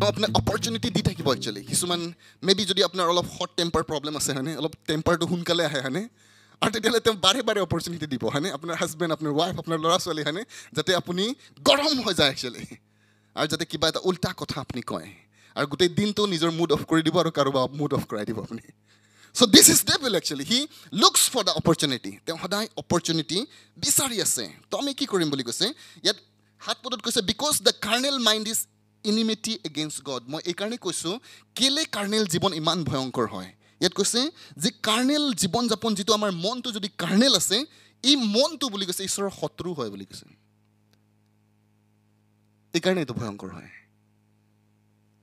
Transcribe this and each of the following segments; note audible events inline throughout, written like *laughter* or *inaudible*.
বা আপোনাক অপৰচুনিটি দি থাকিব একচুৱেলি কিছুমান মে বি যদি আপোনাৰ অলপ হট টেম্পাৰ প্ৰব্লেম আছে হয়নে অলপ টেম্পাৰটো সোনকালে আহে হয়নে আৰু তেতিয়াহ'লে তেওঁ বাৰে বাৰে অপৰচুনিটি দিব হয়নে আপোনাৰ হাজবেণ্ড আপোনাৰ ৱাইফ আপোনাৰ ল'ৰা ছোৱালী হয়নে যাতে আপুনি গৰম হৈ যায় একচুৱেলি আৰু যাতে কিবা এটা উল্টা কথা আপুনি কয় আৰু গোটেই দিনটো নিজৰ মুড অফ কৰি দিব আৰু কাৰোবাৰ মুড অফ কৰাই দিব আপুনি so' this is devil actually he looks for the opportunity তেওঁ সদায় অপৰচুনিটি বিচাৰি আছে তো আমি কি কৰিম বুলি কৈছে ইয়াত হাত পদত কৈছে because the carnal mind is enmity against God মই এইকাৰণে কৈছোঁ কেলে কাৰ্নেল জীৱন ইমান ভয়ংকৰ হয় ইয়াত কৈছে যে কাৰ্নেল জীৱন যাপন যিটো আমাৰ মনটো যদি কাৰ্নেল আছে এই মনটো বুলি কৈছে ঈশ্বৰৰ শত্ৰু হয় বুলি কৈছে এইকাৰণে এইটো ভয়ংকৰ হয়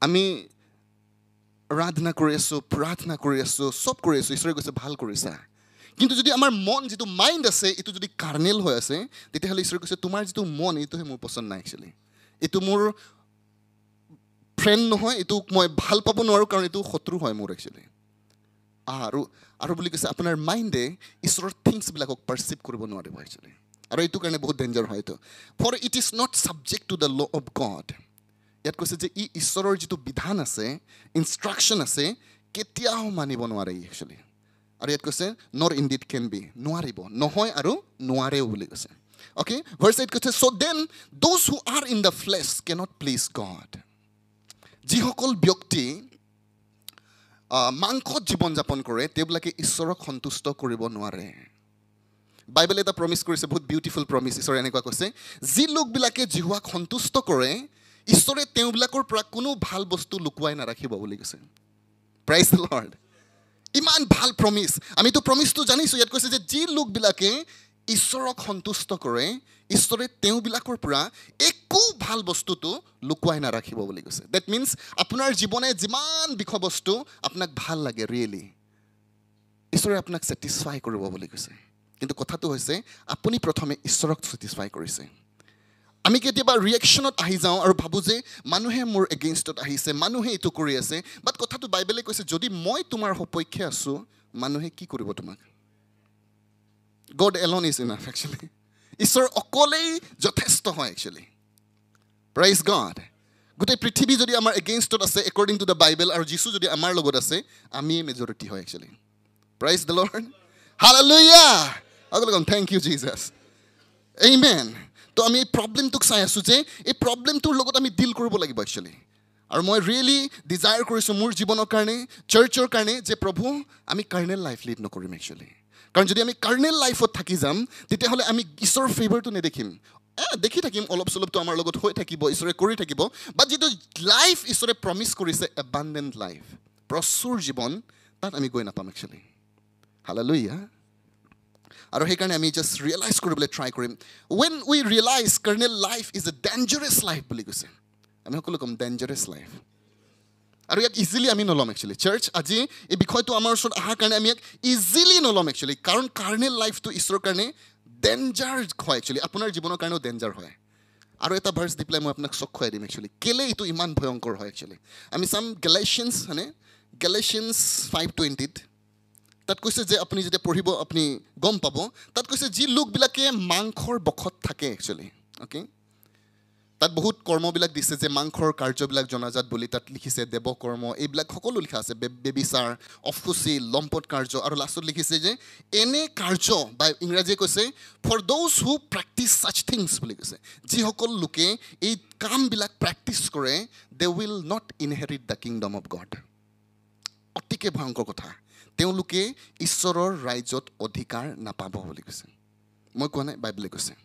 আমি আৰাধনা কৰি আছোঁ প্ৰাৰ্থনা কৰি আছোঁ চব কৰি আছোঁ ঈশ্বৰে কৈছে ভাল কৰিছা কিন্তু যদি আমাৰ মন যিটো মাইণ্ড আছে এইটো যদি কাৰ্নেল হৈ আছে তেতিয়াহ'লে ঈশ্বৰে কৈছে তোমাৰ যিটো মন এইটোহে মোৰ পচন্দ নাই একচুৱেলি এইটো মোৰ ফ্ৰেণ্ড নহয় এইটো মই ভাল পাব নোৱাৰোঁ কাৰণ এইটো শত্ৰু হয় মোৰ একচুৱেলি আৰু আৰু বুলি কৈছে আপোনাৰ মাইণ্ডে ঈশ্বৰৰ থিংছবিলাকক পাৰ্চিভ কৰিব নোৱাৰিব একচুৱেলি আৰু এইটো কাৰণে বহুত ডেঞ্জাৰ হয় এইটো for it is not subject to the law' of God ইয়াত কৈছে যে ই ঈশ্বৰৰ যিটো বিধান আছে ইনষ্ট্ৰাকশ্যন আছে কেতিয়াও মানিব নোৱাৰে ই একচুৱেলি আৰু ইয়াত কৈছে নৰ ইন ডিট কেন বি নোৱাৰিব নহয় আৰু নোৱাৰেও বুলি কৈছে অ'কে ভাৰ্চ এইট কৈছে so' then those who are in the flesh cannot please God যিসকল ব্যক্তি মাংসত জীৱন যাপন কৰে তেওঁবিলাকে ঈশ্বৰক সন্তুষ্ট কৰিব নোৱাৰে বাইবেলে এটা প্ৰমিচ কৰিছে বহুত বিউটিফুল প্ৰমিচ ঈশ্বৰে এনেকুৱা কৈছে যি লোকবিলাকে জিহুৱাক সন্তুষ্ট কৰে ঈশ্বৰে তেওঁবিলাকৰ পৰা কোনো ভাল বস্তু লুকুৱাই নাৰাখিব বুলি কৈছে প্ৰাইজ লৰ্ড ইমান ভাল প্ৰমিচ আমিতো প্ৰমিচটো জানিছোঁ ইয়াত কৈছে যে যি লোকবিলাকে ঈশ্বৰক সন্তুষ্ট কৰে ঈশ্বৰে তেওঁবিলাকৰ পৰা একো ভাল বস্তুটো লুকুৱাই নাৰাখিব বুলি কৈছে ডেট মিনছ আপোনাৰ জীৱনে যিমান বিষয়বস্তু আপোনাক ভাল লাগে ৰিয়েলি ঈশ্বৰে আপোনাক ছেটিছফাই কৰিব বুলি কৈছে কিন্তু কথাটো হৈছে আপুনি প্ৰথমে ঈশ্বৰক ছেটিছফাই কৰিছে আমি কেতিয়াবা ৰিয়েকশ্যনত আহি যাওঁ আৰু ভাবোঁ যে মানুহে মোৰ এগেইনষ্টত আহিছে মানুহে এইটো কৰি আছে বাট কথাটো বাইবেলে কৈছে যদি মই তোমাৰ সপক্ষে আছোঁ মানুহে কি কৰিব তোমাক God alone is enough actually ঈশ্বৰ অকলেই যথেষ্ট হয় একচুৱেলি প্ৰাইজ গড গোটেই পৃথিৱী যদি আমাৰ এগেইনষ্টত আছে একৰ্ডিং টু দ্য বাইবেল আৰু যিচু যদি আমাৰ লগত আছে আমিয়ে মেজৰিটি হয় actually praise the Lord hallelujah আগলৈ কম থেংক ইউ জিজাছ এই মেন তো আমি এই প্ৰব্লেমটোক চাই আছোঁ যে এই প্ৰব্লেমটোৰ লগত আমি ডিল কৰিব লাগিব একচুৱেলি আৰু মই ৰিয়েলি ডিজায়াৰ কৰিছোঁ মোৰ জীৱনৰ কাৰণে চাৰ্চৰ কাৰণে যে প্ৰভু আমি কাৰ্ণেল লাইফ লিড নকৰিম একচুৱেলি কাৰণ যদি আমি কাৰ্ণেল লাইফত থাকি যাম তেতিয়াহ'লে আমি ঈশ্বৰৰ ফেভাৰটো নেদেখিম এ দেখি থাকিম অলপ চলপটো আমাৰ লগত হৈ থাকিব ঈশ্বৰে কৰি থাকিব বাট যিটো লাইফ ঈশ্বৰে প্ৰমিছ কৰিছে এবাণ্ডেণ্ট লাইফ প্ৰচুৰ জীৱন তাত আমি গৈ নাপাম একচুৱেলি হাললৈয়া আৰু সেইকাৰণে আমি জাষ্ট ৰিয়েলাইজ কৰিবলৈ ট্ৰাই কৰিম when we realise carnal life is a dangerous life বুলি কৈছে আমি সকলো ক'ম ডেঞ্জাৰাছ লাইফ আৰু ইয়াক ইজিলি আমি নল'ম একচুৱেলি চাৰ্চ আজি এই বিষয়টো আমাৰ ওচৰত অহাৰ কাৰণে আমি ইয়াক ইজিলি নল'ম একচুৱেলি কাৰণ কাৰ্নেল লাইফটো ঈশ্বৰৰ কাৰণে ডেঞ্জাৰ হয় একচুৱেলি আপোনাৰ জীৱনৰ কাৰণেও ডেঞ্জাৰ হয় আৰু এটা ভাৰ্চ দি পেলাই মই আপোনাক চক খুৱাই দিম একচুৱেলি কেলে এইটো ইমান ভয়ংকৰ হয় একচুৱেলি আমি চাম গেলেচিয়েন্স মানে গেলেচিয়েন্স ফাইভ টুৱেণ্টিত তাত কৈছে যে আপুনি যেতিয়া পঢ়িব আপুনি গম পাব তাত কৈছে যি লোকবিলাকে মাংসৰ বখত থাকে একচুৱেলি অ'কে তাত বহুত কৰ্মবিলাক দিছে যে মাংসৰ কাৰ্যবিলাক জনাজাত বুলি তাত লিখিছে দেৱকৰ্ম এইবিলাক সকলো লিখা আছে বেবিচাৰ অফুচি লম্পট কাৰ্য আৰু লাষ্টত লিখিছে যে এনে কাৰ্য বা ইংৰাজীয়ে কৈছে for those who practise such things বুলি কৈছে যিসকল লোকে এই কামবিলাক প্ৰেক্টিচ কৰে they will not inherit the kingdom of God অতিকে ভয়ংকৰ কথা তেওঁলোকে ঈশ্বৰৰ ৰাইজত অধিকাৰ নাপাব বুলি কৈছে মই কোৱা নাই বাইবেলে কৈছে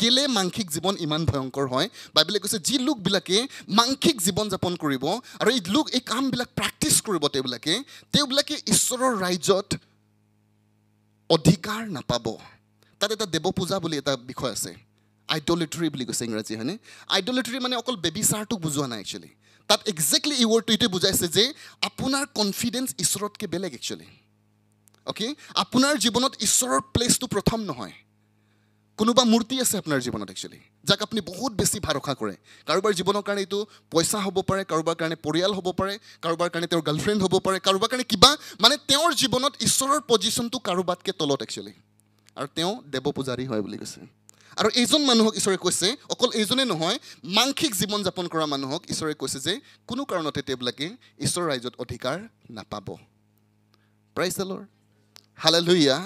কেলে মাংসিক জীৱন ইমান ভয়ংকৰ হয় বাইবেলে কৈছে যি লোকবিলাকে মাংসিক জীৱন যাপন কৰিব আৰু এই লোক এই কামবিলাক প্ৰেক্টিচ কৰিব তেওঁবিলাকে তেওঁবিলাকে ঈশ্বৰৰ ৰাজ্যত অধিকাৰ নাপাব তাত এটা দেৱ পূজা বুলি এটা বিষয় আছে আইডলেট্ৰি বুলি কৈছে ইংৰাজী হয়নে আইডলেট্ৰি মানে অকল বেবিচাৰটোক বুজোৱা নাই একচুৱেলি তাত একজেক্টলি এই ৱৰ্ডটো এইটোৱে বুজাইছে যে আপোনাৰ কনফিডেঞ্চ ঈশ্বৰতকৈ বেলেগ একচুৱেলি অ'কে আপোনাৰ জীৱনত ঈশ্বৰৰ প্লেচটো প্ৰথম নহয় কোনোবা মূৰ্তি আছে আপোনাৰ জীৱনত একচুৱেলি যাক আপুনি বহুত বেছি ভাৰসা কৰে কাৰোবাৰ জীৱনৰ কাৰণে এইটো পইচা হ'ব পাৰে কাৰোবাৰ কাৰণে পৰিয়াল হ'ব পাৰে কাৰোবাৰ কাৰণে তেওঁৰ গাৰ্লফ্ৰেণ্ড হ'ব পাৰে কাৰোবাৰ কাৰণে কিবা মানে তেওঁৰ জীৱনত ঈশ্বৰৰ পজিশ্যনটো কাৰোবাতকৈ তলত একচুৱেলি আৰু তেওঁ দেৱ পূজাৰী হয় বুলি কৈছে আৰু এইজন মানুহক ঈশ্বৰে কৈছে অকল এইজনে নহয় মাংসিক জীৱন যাপন কৰা মানুহক ঈশ্বৰে কৈছে যে কোনো কাৰণতে তেওঁবিলাকে ঈশ্বৰৰ ৰাইজত অধিকাৰ নাপাব praise the Lord hallelujah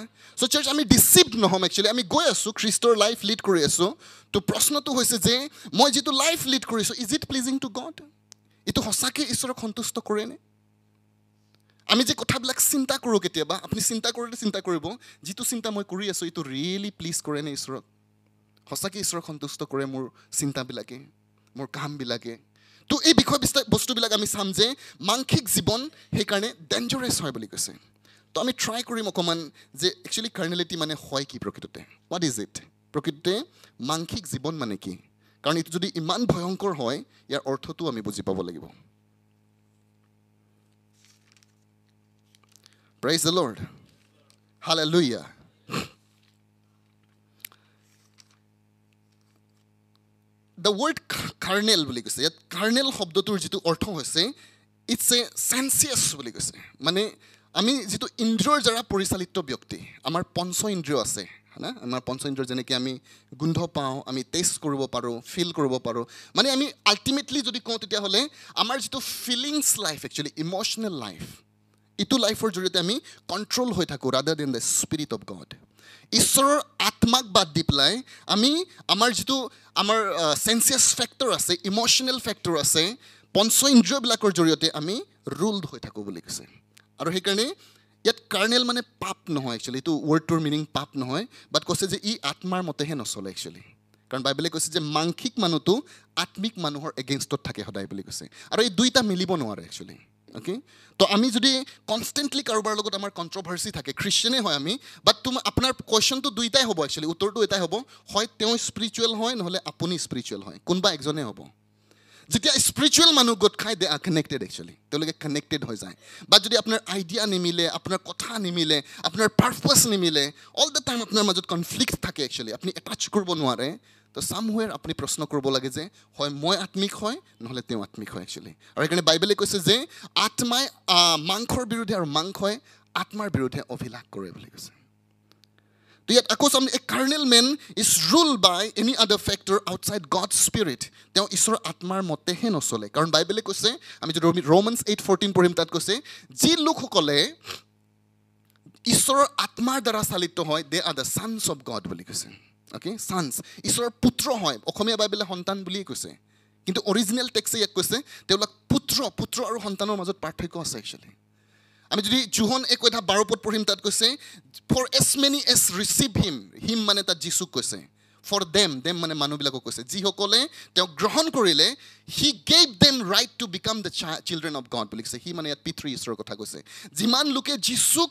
so' church আমি ডিচিভ নহ'ম একচুৱেলি আমি গৈ আছোঁ খ্ৰীষ্টৰ লাইফ লিড কৰি আছোঁ ত' প্ৰশ্নটো হৈছে যে মই যিটো লাইফ লিড কৰিছোঁ is it pleasing to God এইটো সঁচাকৈ ঈশ্বৰক সন্তুষ্ট কৰেনে আমি যে কথাবিলাক চিন্তা কৰোঁ কেতিয়াবা আপুনি চিন্তা কৰিলে চিন্তা কৰিব যিটো চিন্তা মই কৰি আছোঁ এইটো ৰিয়েলি প্লিজ কৰেনে ঈশ্বৰক সঁচাকৈ ঈশ্বৰক সন্তুষ্ট কৰে মোৰ চিন্তাবিলাকে মোৰ কামবিলাকে ত' এই বিষয় বস্তুবিলাক আমি চাম যে মাংসিক জীৱন সেইকাৰণে ডেঞ্জাৰেছ হয় বুলি কৈছে তো আমি ট্ৰাই কৰিম অকণমান যে একচুৱেলি কাৰ্নেলিটি মানে হয় কি প্ৰকৃততে হোৱাট ইজ ইট প্ৰকৃততে মাংসিক জীৱন মানে কি কাৰণ এইটো যদি ইমান ভয়ংকৰ হয় ইয়াৰ অৰ্থটো আমি বুজি পাব লাগিব প্ৰাইজ দ্য লৰ্ড হালে লুইয়া দ্য ৱৰ্ল্ড কাৰ্ণেল বুলি কৈছে ইয়াত কাৰ্নেল শব্দটোৰ যিটো অৰ্থ হৈছে ইটছ এ চেঞ্চিয়াছ বুলি কৈছে মানে আমি যিটো ইন্দ্ৰিয়ৰ দ্বাৰা পৰিচালিত ব্যক্তি আমাৰ পঞ্চ ইন্দ্ৰিয় আছে হয় না আমাৰ পঞ্চ ইন্দ্ৰিয় যেনেকৈ আমি গোন্ধ পাওঁ আমি টেষ্ট কৰিব পাৰোঁ ফিল কৰিব পাৰোঁ মানে আমি আল্টিমেটলি যদি কওঁ তেতিয়াহ'লে আমাৰ যিটো feelings life actually emotional life ইটো লাইফৰ জৰিয়তে আমি কণ্ট্ৰল হৈ থাকোঁ rather than the spirit of God ঈশ্বৰৰ আত্মাক বাদ দি পেলাই আমি আমাৰ যিটো আমাৰ চেঞ্চিয়াছ ফেক্টৰ আছে ইম'শ্যনেল ফেক্টৰ আছে পঞ্চ ইন্দ্ৰিয়বিলাকৰ জৰিয়তে আমি ৰুল্ড হৈ থাকোঁ বুলি কৈছে আৰু সেইকাৰণে ইয়াত কাৰ্নেল মানে পাপ নহয় একচুৱেলি এইটো ৱৰ্ডটোৰ মিনিং পাপ নহয় বাট কৈছে যে ই আত্মাৰ মতেহে নচলে একচুৱেলি কাৰণ বাইবেলে কৈছে যে মাংসিক মানুহটো আত্মিক মানুহৰ এগেইনষ্টত থাকে সদায় বুলি কৈছে আৰু এই দুইটা মিলিব নোৱাৰে একচুৱেলি অ'কে ত' আমি যদি কনষ্টেণ্টলি কাৰোবাৰ লগত আমাৰ কণ্ট্ৰভাৰ্চি থাকে খ্ৰীষ্টিয়ানেই হয় আমি বাট তোমাৰ আপোনাৰ কুৱেশ্যনটো দুইটাই হ'ব একচুৱেলি উত্তৰটো এটাই হ'ব হয় তেওঁ স্পিৰিচুৱেল হয় নহ'লে আপুনি স্পিৰিচুৱেল হয় কোনোবা এজনেই হ'ব যেতিয়া স্পিৰিচুৱেল মানুহ গোট খাই দে কানেক্টেড একচুৱেলি তেওঁলোকে কানেক্টেড হৈ যায় বা যদি আপোনাৰ আইডিয়া নিমিলে আপোনাৰ কথা নিমিলে আপোনাৰ পাৰ্পাছ নিমিলে অল দ্য টাইম আপোনাৰ মাজত কনফ্লিক্ট থাকে একচুৱেলি আপুনি এটাচ কৰিব নোৱাৰে তো চামহুৱেৰ আপুনি প্ৰশ্ন কৰিব লাগে যে হয় মই আত্মিক হয় নহ'লে তেওঁ আত্মিক হয় একচুৱেলি আৰু সেইকাৰণে বাইবেলে কৈছে যে আত্মাই মাংসৰ বিৰুদ্ধে আৰু মাংসই আত্মাৰ বিৰুদ্ধে অভিলাষ কৰে বুলি কৈছে ইয়াত আকৌ some a carnal man is rule by any other factor outside God spirit তেওঁ ঈশ্বৰৰ আত্মাৰ মতেহে নচলে কাৰণ বাইবেলে কৈছে আমি যদি ৰোমেন্স এইট ফৰ্টিন পঢ়িম তাত কৈছে যি লোকসকলে ঈশ্বৰৰ আত্মাৰ দ্বাৰা চালিত হয় they are the sons of God বুলি কৈছে অ'কে চানছ ঈশ্বৰৰ পুত্ৰ হয় অসমীয়া বাইবেলে সন্তান বুলিয়ে কৈছে কিন্তু অৰিজিনেল টেক্সে ইয়াক কৈছে তেওঁলোক পুত্ৰ পুত্ৰ আৰু সন্তানৰ মাজত পাৰ্থক্য আছে একচুৱেলি আমি যদি জুহন এক কথা বাৰ বাৰপত পঢ়িম তাত কৈছে for as many as received him him মানে তাত যীচুক কৈছে ফৰ দেম দেম মানে মানুহবিলাকক কৈছে যিসকলে তেওঁক গ্ৰহণ কৰিলে he gave them right to become the children of God বুলি কৈছে সি মানে ইয়াত পিতৃ ঈশ্বৰৰ কথা কৈছে যিমান লোকে যীচুক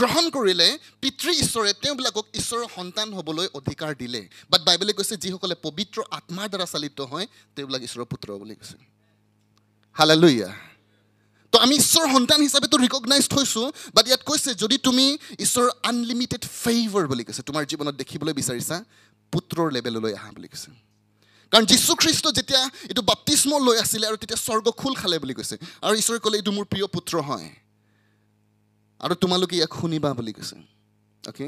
গ্ৰহণ কৰিলে পিতৃ ঈশ্বৰে তেওঁবিলাকক ঈশ্বৰৰ সন্তান হ'বলৈ অধিকাৰ দিলে বাট বাইবেলে কৈছে যিসকলে পবিত্ৰ আত্মাৰ দ্বাৰা চালিত হয় তেওঁবিলাক ঈশ্বৰৰ পুত্ৰ বুলি কৈছে হালালুয়া আমি ঈশ্বৰ সন্তান হিচাপেতো ৰিকগনাইজ থৈছোঁ বাট ইয়াত কৈছে যদি তুমি ঈশ্বৰৰ আনলিমিটেড ফেভৰ বুলি কৈছে তোমাৰ জীৱনত দেখিবলৈ বিচাৰিছা পুত্ৰৰ লেভেললৈ আহা বুলি কৈছে কাৰণ যীশুখ্ৰীষ্ট যেতিয়া এইটো বাপ্তিষ্ম লৈ আছিলে আৰু তেতিয়া স্বৰ্গ খোল খালে বুলি কৈছে আৰু ঈশ্বৰে ক'লে এইটো মোৰ প্ৰিয় পুত্ৰ হয় আৰু তোমালোকে ইয়াক শুনিবা বুলি কৈছে অ'কে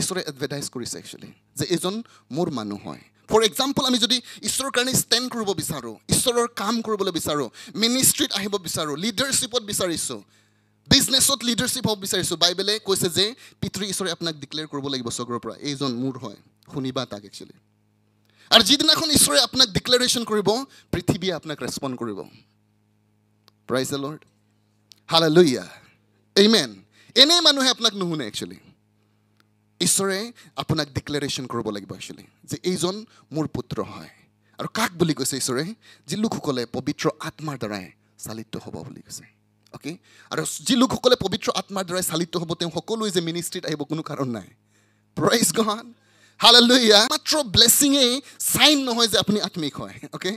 ঈশ্বৰে এডভাৰটাইজ কৰিছে একচুৱেলি যে এইজন মোৰ মানুহ হয় ফৰ এক্সাম্পল আমি যদি ঈশ্বৰৰ কাৰণে ষ্টেণ্ড কৰিব বিচাৰোঁ ঈশ্বৰৰ কাম কৰিবলৈ বিচাৰোঁ মিনিষ্ট্ৰীত আহিব বিচাৰোঁ লিডাৰশ্বিপত বিচাৰিছোঁ বিজনেছত লিডাৰশ্বিপ হ'ব বিচাৰিছোঁ বাইবেলে কৈছে যে পিতৃ ঈশ্বৰে আপোনাক ডিক্লেয়াৰ কৰিব লাগিব স্বৰ্গৰ পৰা এইজন মোৰ হয় শুনিবা তাক একচুৱেলি আৰু যিদিনাখন ঈশ্বৰে আপোনাক ডিক্লেৰেশ্যন কৰিব পৃথিৱীয়ে আপোনাক ৰেচপণ্ড কৰিব প্ৰাইজ এ লৰ্ড হালা লৈয়া এইমেন এনেই মানুহে আপোনাক নুশুনে একচুৱেলি ঈশ্বৰে আপোনাক ডিক্লেৰেশ্যন কৰিব লাগিব একচুৱেলি যে এইজন মোৰ পুত্ৰ হয় আৰু কাক বুলি কৈছে ঈশ্বৰে যি লোকসকলে পবিত্ৰ আত্মাৰ দ্বাৰাই চালিত হ'ব বুলি কৈছে অ'কে আৰু যি লোকসকলে পবিত্ৰ আত্মাৰ দ্বাৰাই চালিত হ'ব তেওঁ সকলোৱে যে মিনিষ্ট্ৰিত আহিব কোনো কাৰণ নাই প্ৰাইজ গান হাললৈ মাত্ৰ ব্লেচিঙেই চাইন নহয় যে আপুনি আত্মিক হয় অ'কে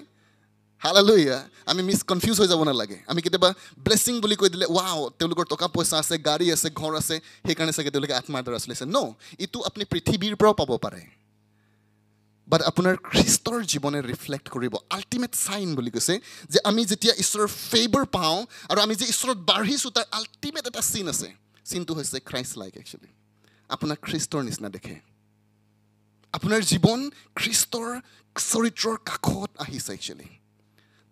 হালালুয়া আমি মিছ কনফিউজ হৈ যাব নালাগে আমি কেতিয়াবা ব্লেছিং বুলি কৈ দিলে ৱাও তেওঁলোকৰ টকা পইচা আছে গাড়ী আছে ঘৰ আছে সেইকাৰণে চাগে তেওঁলোকে আত্মাৰ দ্বাৰা চলিছে ন এইটো আপুনি পৃথিৱীৰ পৰাও পাব পাৰে বাট আপোনাৰ খ্ৰীষ্টৰ জীৱনে ৰিফ্লেক্ট কৰিব আল্টিমেট চাইন বুলি কৈছে যে আমি যেতিয়া ঈশ্বৰৰ ফেভৰ পাওঁ আৰু আমি যে ঈশ্বৰত বাঢ়িছোঁ তাৰ আল্টিমেট এটা চিন আছে চিনটো হৈছে ক্ৰাইষ্ট লাইক একচুৱেলি আপোনাক খ্ৰীষ্টৰ নিচিনা দেখে আপোনাৰ জীৱন খ্ৰীষ্টৰ চৰিত্ৰৰ কাষত আহিছে একচুৱেলি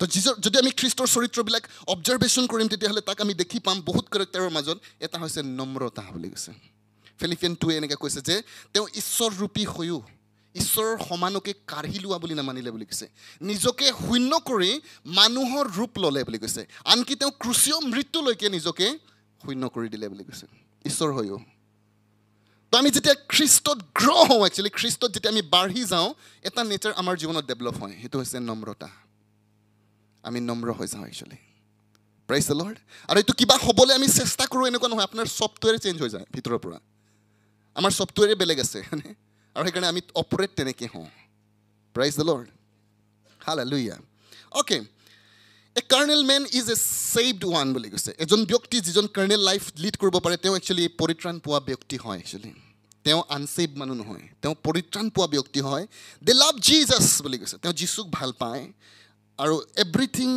তো যিজৰ যদি আমি খ্ৰীষ্টৰ চৰিত্ৰবিলাক অবজাৰ্ভেশ্যন কৰিম তেতিয়াহ'লে তাক আমি দেখি পাম বহুত কেৰেক্টাৰৰ মাজত এটা হৈছে নম্ৰতা বুলি কৈছে ফিলিপিয়ান টুৱে এনেকৈ কৈছে যে তেওঁ ঈশ্বৰৰূপী হৈও ঈশ্বৰৰ সমানকে কাঢ়ি লোৱা বুলি নামানিলে বুলি কৈছে নিজকে শূন্য কৰি মানুহৰ ৰূপ ল'লে বুলি কৈছে আনকি তেওঁ ক্ৰুচীয় মৃত্যুলৈকে নিজকে শূন্য কৰি দিলে বুলি কৈছে ঈশ্বৰ হৈও তো আমি যেতিয়া খ্ৰীষ্টত গ্ৰহ হওঁ একচুৱেলি খ্ৰীষ্টত যেতিয়া আমি বাঢ়ি যাওঁ এটা নেচাৰ আমাৰ জীৱনত ডেভেলপ হয় সেইটো হৈছে নম্ৰতা আমি নম্ৰ হৈ যাওঁ একচুৱেলি প্ৰাইজ লৰ্ড আৰু এইটো কিবা হ'বলৈ আমি চেষ্টা কৰোঁ এনেকুৱা নহয় আপোনাৰ ছফ্টৱেৰ চেঞ্জ হৈ যায় ভিতৰৰ পৰা আমাৰ ছফ্টৱেৰে বেলেগ আছে হয়নে আৰু সেইকাৰণে আমি অপৰেট তেনেকৈ হওঁ prize the Lord hallelujah okay a carnal man is a saved one বুলি কৈছে এজন ব্যক্তি যিজন কাৰ্ণেল লাইফ লিড কৰিব পাৰে তেওঁ একচুৱেলি পৰিত্ৰাণ পোৱা ব্যক্তি হয় একচুৱেলি তেওঁ আনছেভ মানুহ নহয় তেওঁ পৰিত্ৰাণ পোৱা ব্যক্তি হয় দে লাভ জিজাছ বুলি কৈছে তেওঁ যীচুক ভাল পায় আৰু এভৰিথিং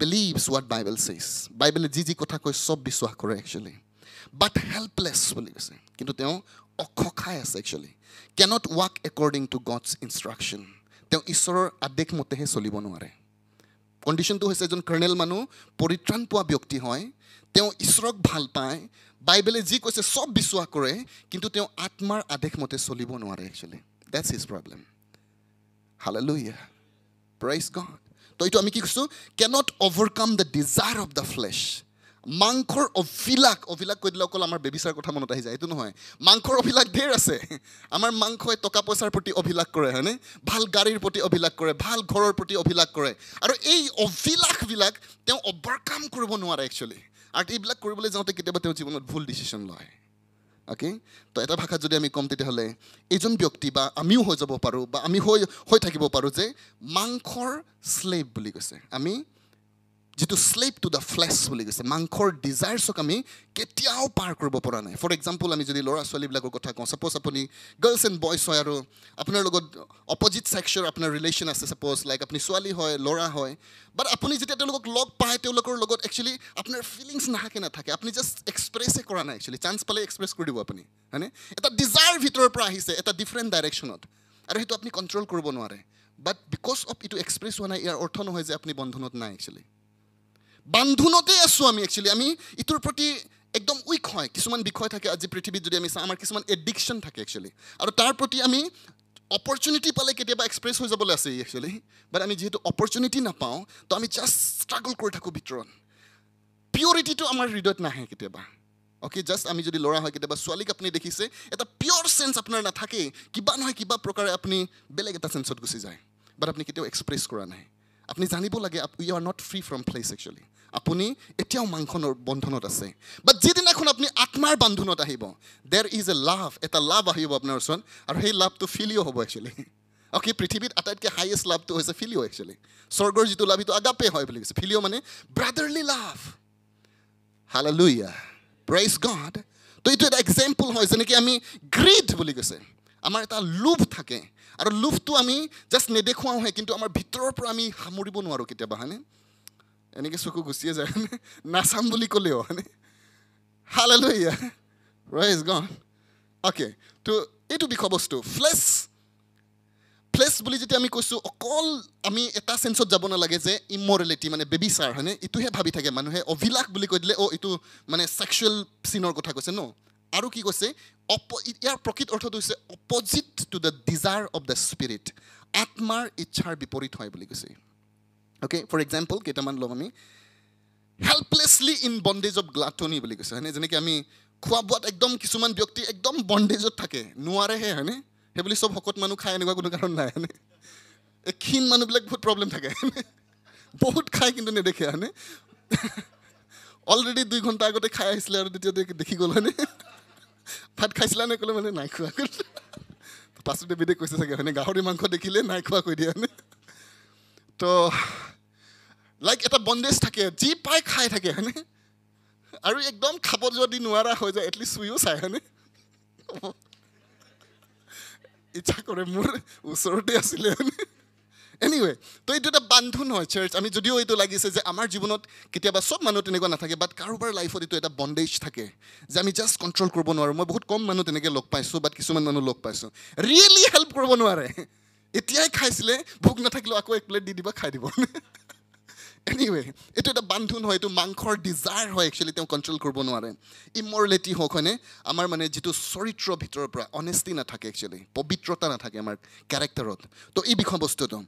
বিলিভছ হোৱাট বাইবেল চেজ বাইবেলে যি যি কথা কয় চব বিশ্বাস কৰে একচুৱেলি বাট হেল্পলেছ বুলি কৈছে কিন্তু তেওঁ অসখাই আছে actually cannot walk according to God's instruction তেওঁ ঈশ্বৰৰ আদেশ মতেহে চলিব নোৱাৰে কণ্ডিশ্যনটো হৈছে এজন কৰ্ণেল মানুহ পৰিত্ৰাণ পোৱা ব্যক্তি হয় তেওঁ ঈশ্বৰক ভাল পায় বাইবেলে যি কৈছে চব বিশ্বাস কৰে কিন্তু তেওঁ আত্মাৰ আদেশ মতে চলিব নোৱাৰে একচুৱেলি ডেটছ ইজ প্ৰব্লেম হালে লৈ ইয়া প্ৰাইজ গড তো এইটো আমি কি কৈছোঁ cannot overcome the desire of the flesh মাংসৰ অভিলাস অভিলাস কৈ দিলে অকল আমাৰ বেবিচাৰ কথা মনত আহি যায় এইটো নহয় মাংসৰ অভিলাস ঢেৰ আছে আমাৰ মাংসই টকা পইচাৰ প্ৰতি অভিলাস কৰে হয়নে ভাল গাড়ীৰ প্ৰতি অভিলাস কৰে ভাল ঘৰৰ প্ৰতি অভিলাস কৰে আৰু এই অভিলাসবিলাক তেওঁ অভাৰকাম কৰিব নোৱাৰে একচুৱেলি আৰু এইবিলাক কৰিবলৈ যাওঁতে কেতিয়াবা তেওঁ জীৱনত ভুল ডিচিশ্যন লয় অ'কে তো এটা ভাষাত যদি আমি ক'ম তেতিয়াহ'লে এজন ব্যক্তি বা আমিও হৈ যাব পাৰোঁ বা আমি হৈ হৈ থাকিব পাৰোঁ যে মাংসৰ শ্লেভ বুলি কৈছে আমি যিটো শ্লেপ টু দ্য ফ্লেছ বুলি কৈছে মাংসৰ ডিজায়াৰ্ছক আমি কেতিয়াও পাৰ কৰিব পৰা নাই ফৰ এক্সাম্পল আমি যদি ল'ৰা ছোৱালীবিলাকৰ কথা কওঁ ছাপ'জ আপুনি গাৰ্লছ এণ্ড বইজ হয় আৰু আপোনাৰ লগত অপজিট ছেক্সৰ আপোনাৰ ৰিলেশ্যন আছে ছাপ'জ লাইক আপুনি ছোৱালী হয় ল'ৰা হয় বাট আপুনি যেতিয়া তেওঁলোকক লগ পায় তেওঁলোকৰ লগত একচুৱেলি আপোনাৰ ফিলিংছ নাথাকে নাথাকে আপুনি জাষ্ট এক্সপ্ৰেছে কৰা নাই একচুৱেলি চান্স পালে এক্সপ্ৰেছ কৰি দিব আপুনি হয়নে এটা ডিজায়াৰ ভিতৰৰ পৰা আহিছে এটা ডিফাৰেণ্ট ডাইৰেকশ্যনত আৰু সেইটো আপুনি কণ্ট্ৰল কৰিব নোৱাৰে বাট বিকজ অফ ইটো এক্সপ্ৰেছ হোৱা নাই ইয়াৰ অৰ্থ নহয় যে আপুনি বন্ধনত নাই একচুৱেলি বান্ধোনতেই আছোঁ আমি একচুৱেলি আমি ইটোৰ প্ৰতি একদম উইক হয় কিছুমান বিষয় থাকে আজি পৃথিৱীত যদি আমি চাওঁ আমাৰ কিছুমান এডিকশ্যন থাকে একচুৱেলি আৰু তাৰ প্ৰতি আমি অপৰচুনিটি পালে কেতিয়াবা এক্সপ্ৰেছ হৈ যাবলৈ আছে একচুৱেলি বাট আমি যিহেতু অপৰচুনিটি নাপাওঁ তো আমি জাষ্ট ষ্ট্ৰাগল কৰি থাকোঁ ভিতৰত পিয়ৰিটিটো আমাৰ হৃদয়ত নাহে কেতিয়াবা অ'কে জাষ্ট আমি যদি ল'ৰা হয় কেতিয়াবা ছোৱালীক আপুনি দেখিছে এটা পিয়ৰ চেঞ্চ আপোনাৰ নাথাকেই কিবা নহয় কিবা প্ৰকাৰে আপুনি বেলেগ এটা চেঞ্চত গুচি যায় বাট আপুনি কেতিয়াও এক্সপ্ৰেছ কৰা নাই আপুনি জানিব লাগে you are not free from flesh actually আপুনি এতিয়াও মাংসনৰ বন্ধনত আছে বাট যিদিনাখন আপুনি আত্মাৰ বান্ধোনত আহিব দেৰ ইজ এ লাভ এটা লাভ আহিব আপোনাৰ ওচৰত আৰু সেই লাভটো ফিলিঅ' হ'ব একচুৱেলি অ' কি পৃথিৱীত আটাইতকৈ হাইয়েষ্ট লাভটো হৈছে ফিলিঅ' একচুৱেলি স্বৰ্গৰ যিটো লাভ সেইটো আগাপে হয় বুলি কৈছে ফিলিঅ' মানে brotherly love hallelujah praise God তো এইটো এটা এক্সাম্পল হয় যেনেকৈ আমি গ্ৰীড বুলি কৈছে আমাৰ এটা লোভ থাকে আৰু লোভটো আমি জাষ্ট নেদেখুৱাওঁহে কিন্তু আমাৰ ভিতৰৰ পৰা আমি সামৰিব নোৱাৰোঁ কেতিয়াবা হয়নে এনেকৈ চকু গুচিয়ে যায় মানে নাচাম বুলি ক'লেও মানে হাল এলৈ ৰাইজ গন অ'কে তো এইটো বিষয়বস্তু ফ্লেছ ফ্লেছ বুলি যেতিয়া আমি কৈছোঁ অকল আমি এটা চেঞ্চত যাব নালাগে যে ইমৰেলিটি মানে বেবী ছাৰ হয়নে এইটোহে ভাবি থাকে মানুহে অভিলাষ বুলি কৈ দিলে অ' এইটো মানে ছেক্সুৱেল চিনৰ কথা কৈছে ন আৰু কি কৈছে অপ ইয়াৰ প্ৰকৃত অৰ্থটো হৈছে opposite to the desire of the spirit আত্মাৰ ইচ্ছাৰ বিপৰীত হয় বুলি কৈছে অ'কে ফৰ এক্সাম্পল কেইটামান ল'ম আমি হেল্পলেছলি ইন বণ্ডেজ অফ গ্লাটনি বুলি কৈছে হয়নে যেনেকৈ আমি খোৱা বোৱাত একদম কিছুমান ব্যক্তি একদম বণ্ডেজত থাকে নোৱাৰেহে হয়নে সেই বুলি চব শকত মানুহ খাই এনেকুৱা কোনো কাৰণ নাই হয়নে এই ক্ষীণ মানুহবিলাক বহুত প্ৰব্লেম থাকে বহুত খায় কিন্তু নেদেখে হয়নে অলৰেডি দুই ঘণ্টা আগতে খাই আহিছিলে আৰু তেতিয়া দেখি গ'ল হয়নে ভাত খাইছিলা নে ক'লে মানে নাই খোৱা গ'ল পাছতে বিদেশ কৈছে চাগে হয়নে গাহৰি মাংস দেখিলে নাই খোৱা কৈ দিয়া হয়নে ত' লাইক এটা বন্দেজ থাকে যি পাই খাই থাকে হয়নে আৰু একদম খাব যদি নোৱাৰা হৈ যায় এটলিষ্ট চুইও চাই হয়নে ইচ্ছা কৰে মোৰ ওচৰতে আছিলে এনিৱে তো এইটো এটা বান্ধোন হয় চাৰ্চ আমি যদিও এইটো লাগিছে যে আমাৰ জীৱনত কেতিয়াবা চব মানুহ তেনেকুৱা নাথাকে বাট কাৰোবাৰ লাইফত এইটো এটা বন্দেজ থাকে যে আমি জাষ্ট কণ্ট্ৰল কৰিব নোৱাৰোঁ মই বহুত কম মানুহ তেনেকৈ লগ পাইছোঁ বাট কিছুমান মানুহ লগ পাইছোঁ ৰিয়েলি হেল্প কৰিব নোৱাৰে এতিয়াই খাইছিলে ভোক নাথাকিলেও আকৌ এক প্লেট দি দিব খাই দিব এনিৱে এইটো এটা বান্ধোন হয় এইটো মাংসৰ ডিজায়াৰ হয় একচুৱেলি তেওঁ কণ্ট্ৰল কৰিব নোৱাৰে ইমৰেলিটি হওক হয়নে আমাৰ মানে যিটো চৰিত্ৰৰ ভিতৰৰ পৰা অনেষ্টি নাথাকে একচুৱেলি পবিত্ৰতা নাথাকে আমাৰ কেৰেক্টাৰত তো এই বিষয়বস্তুটো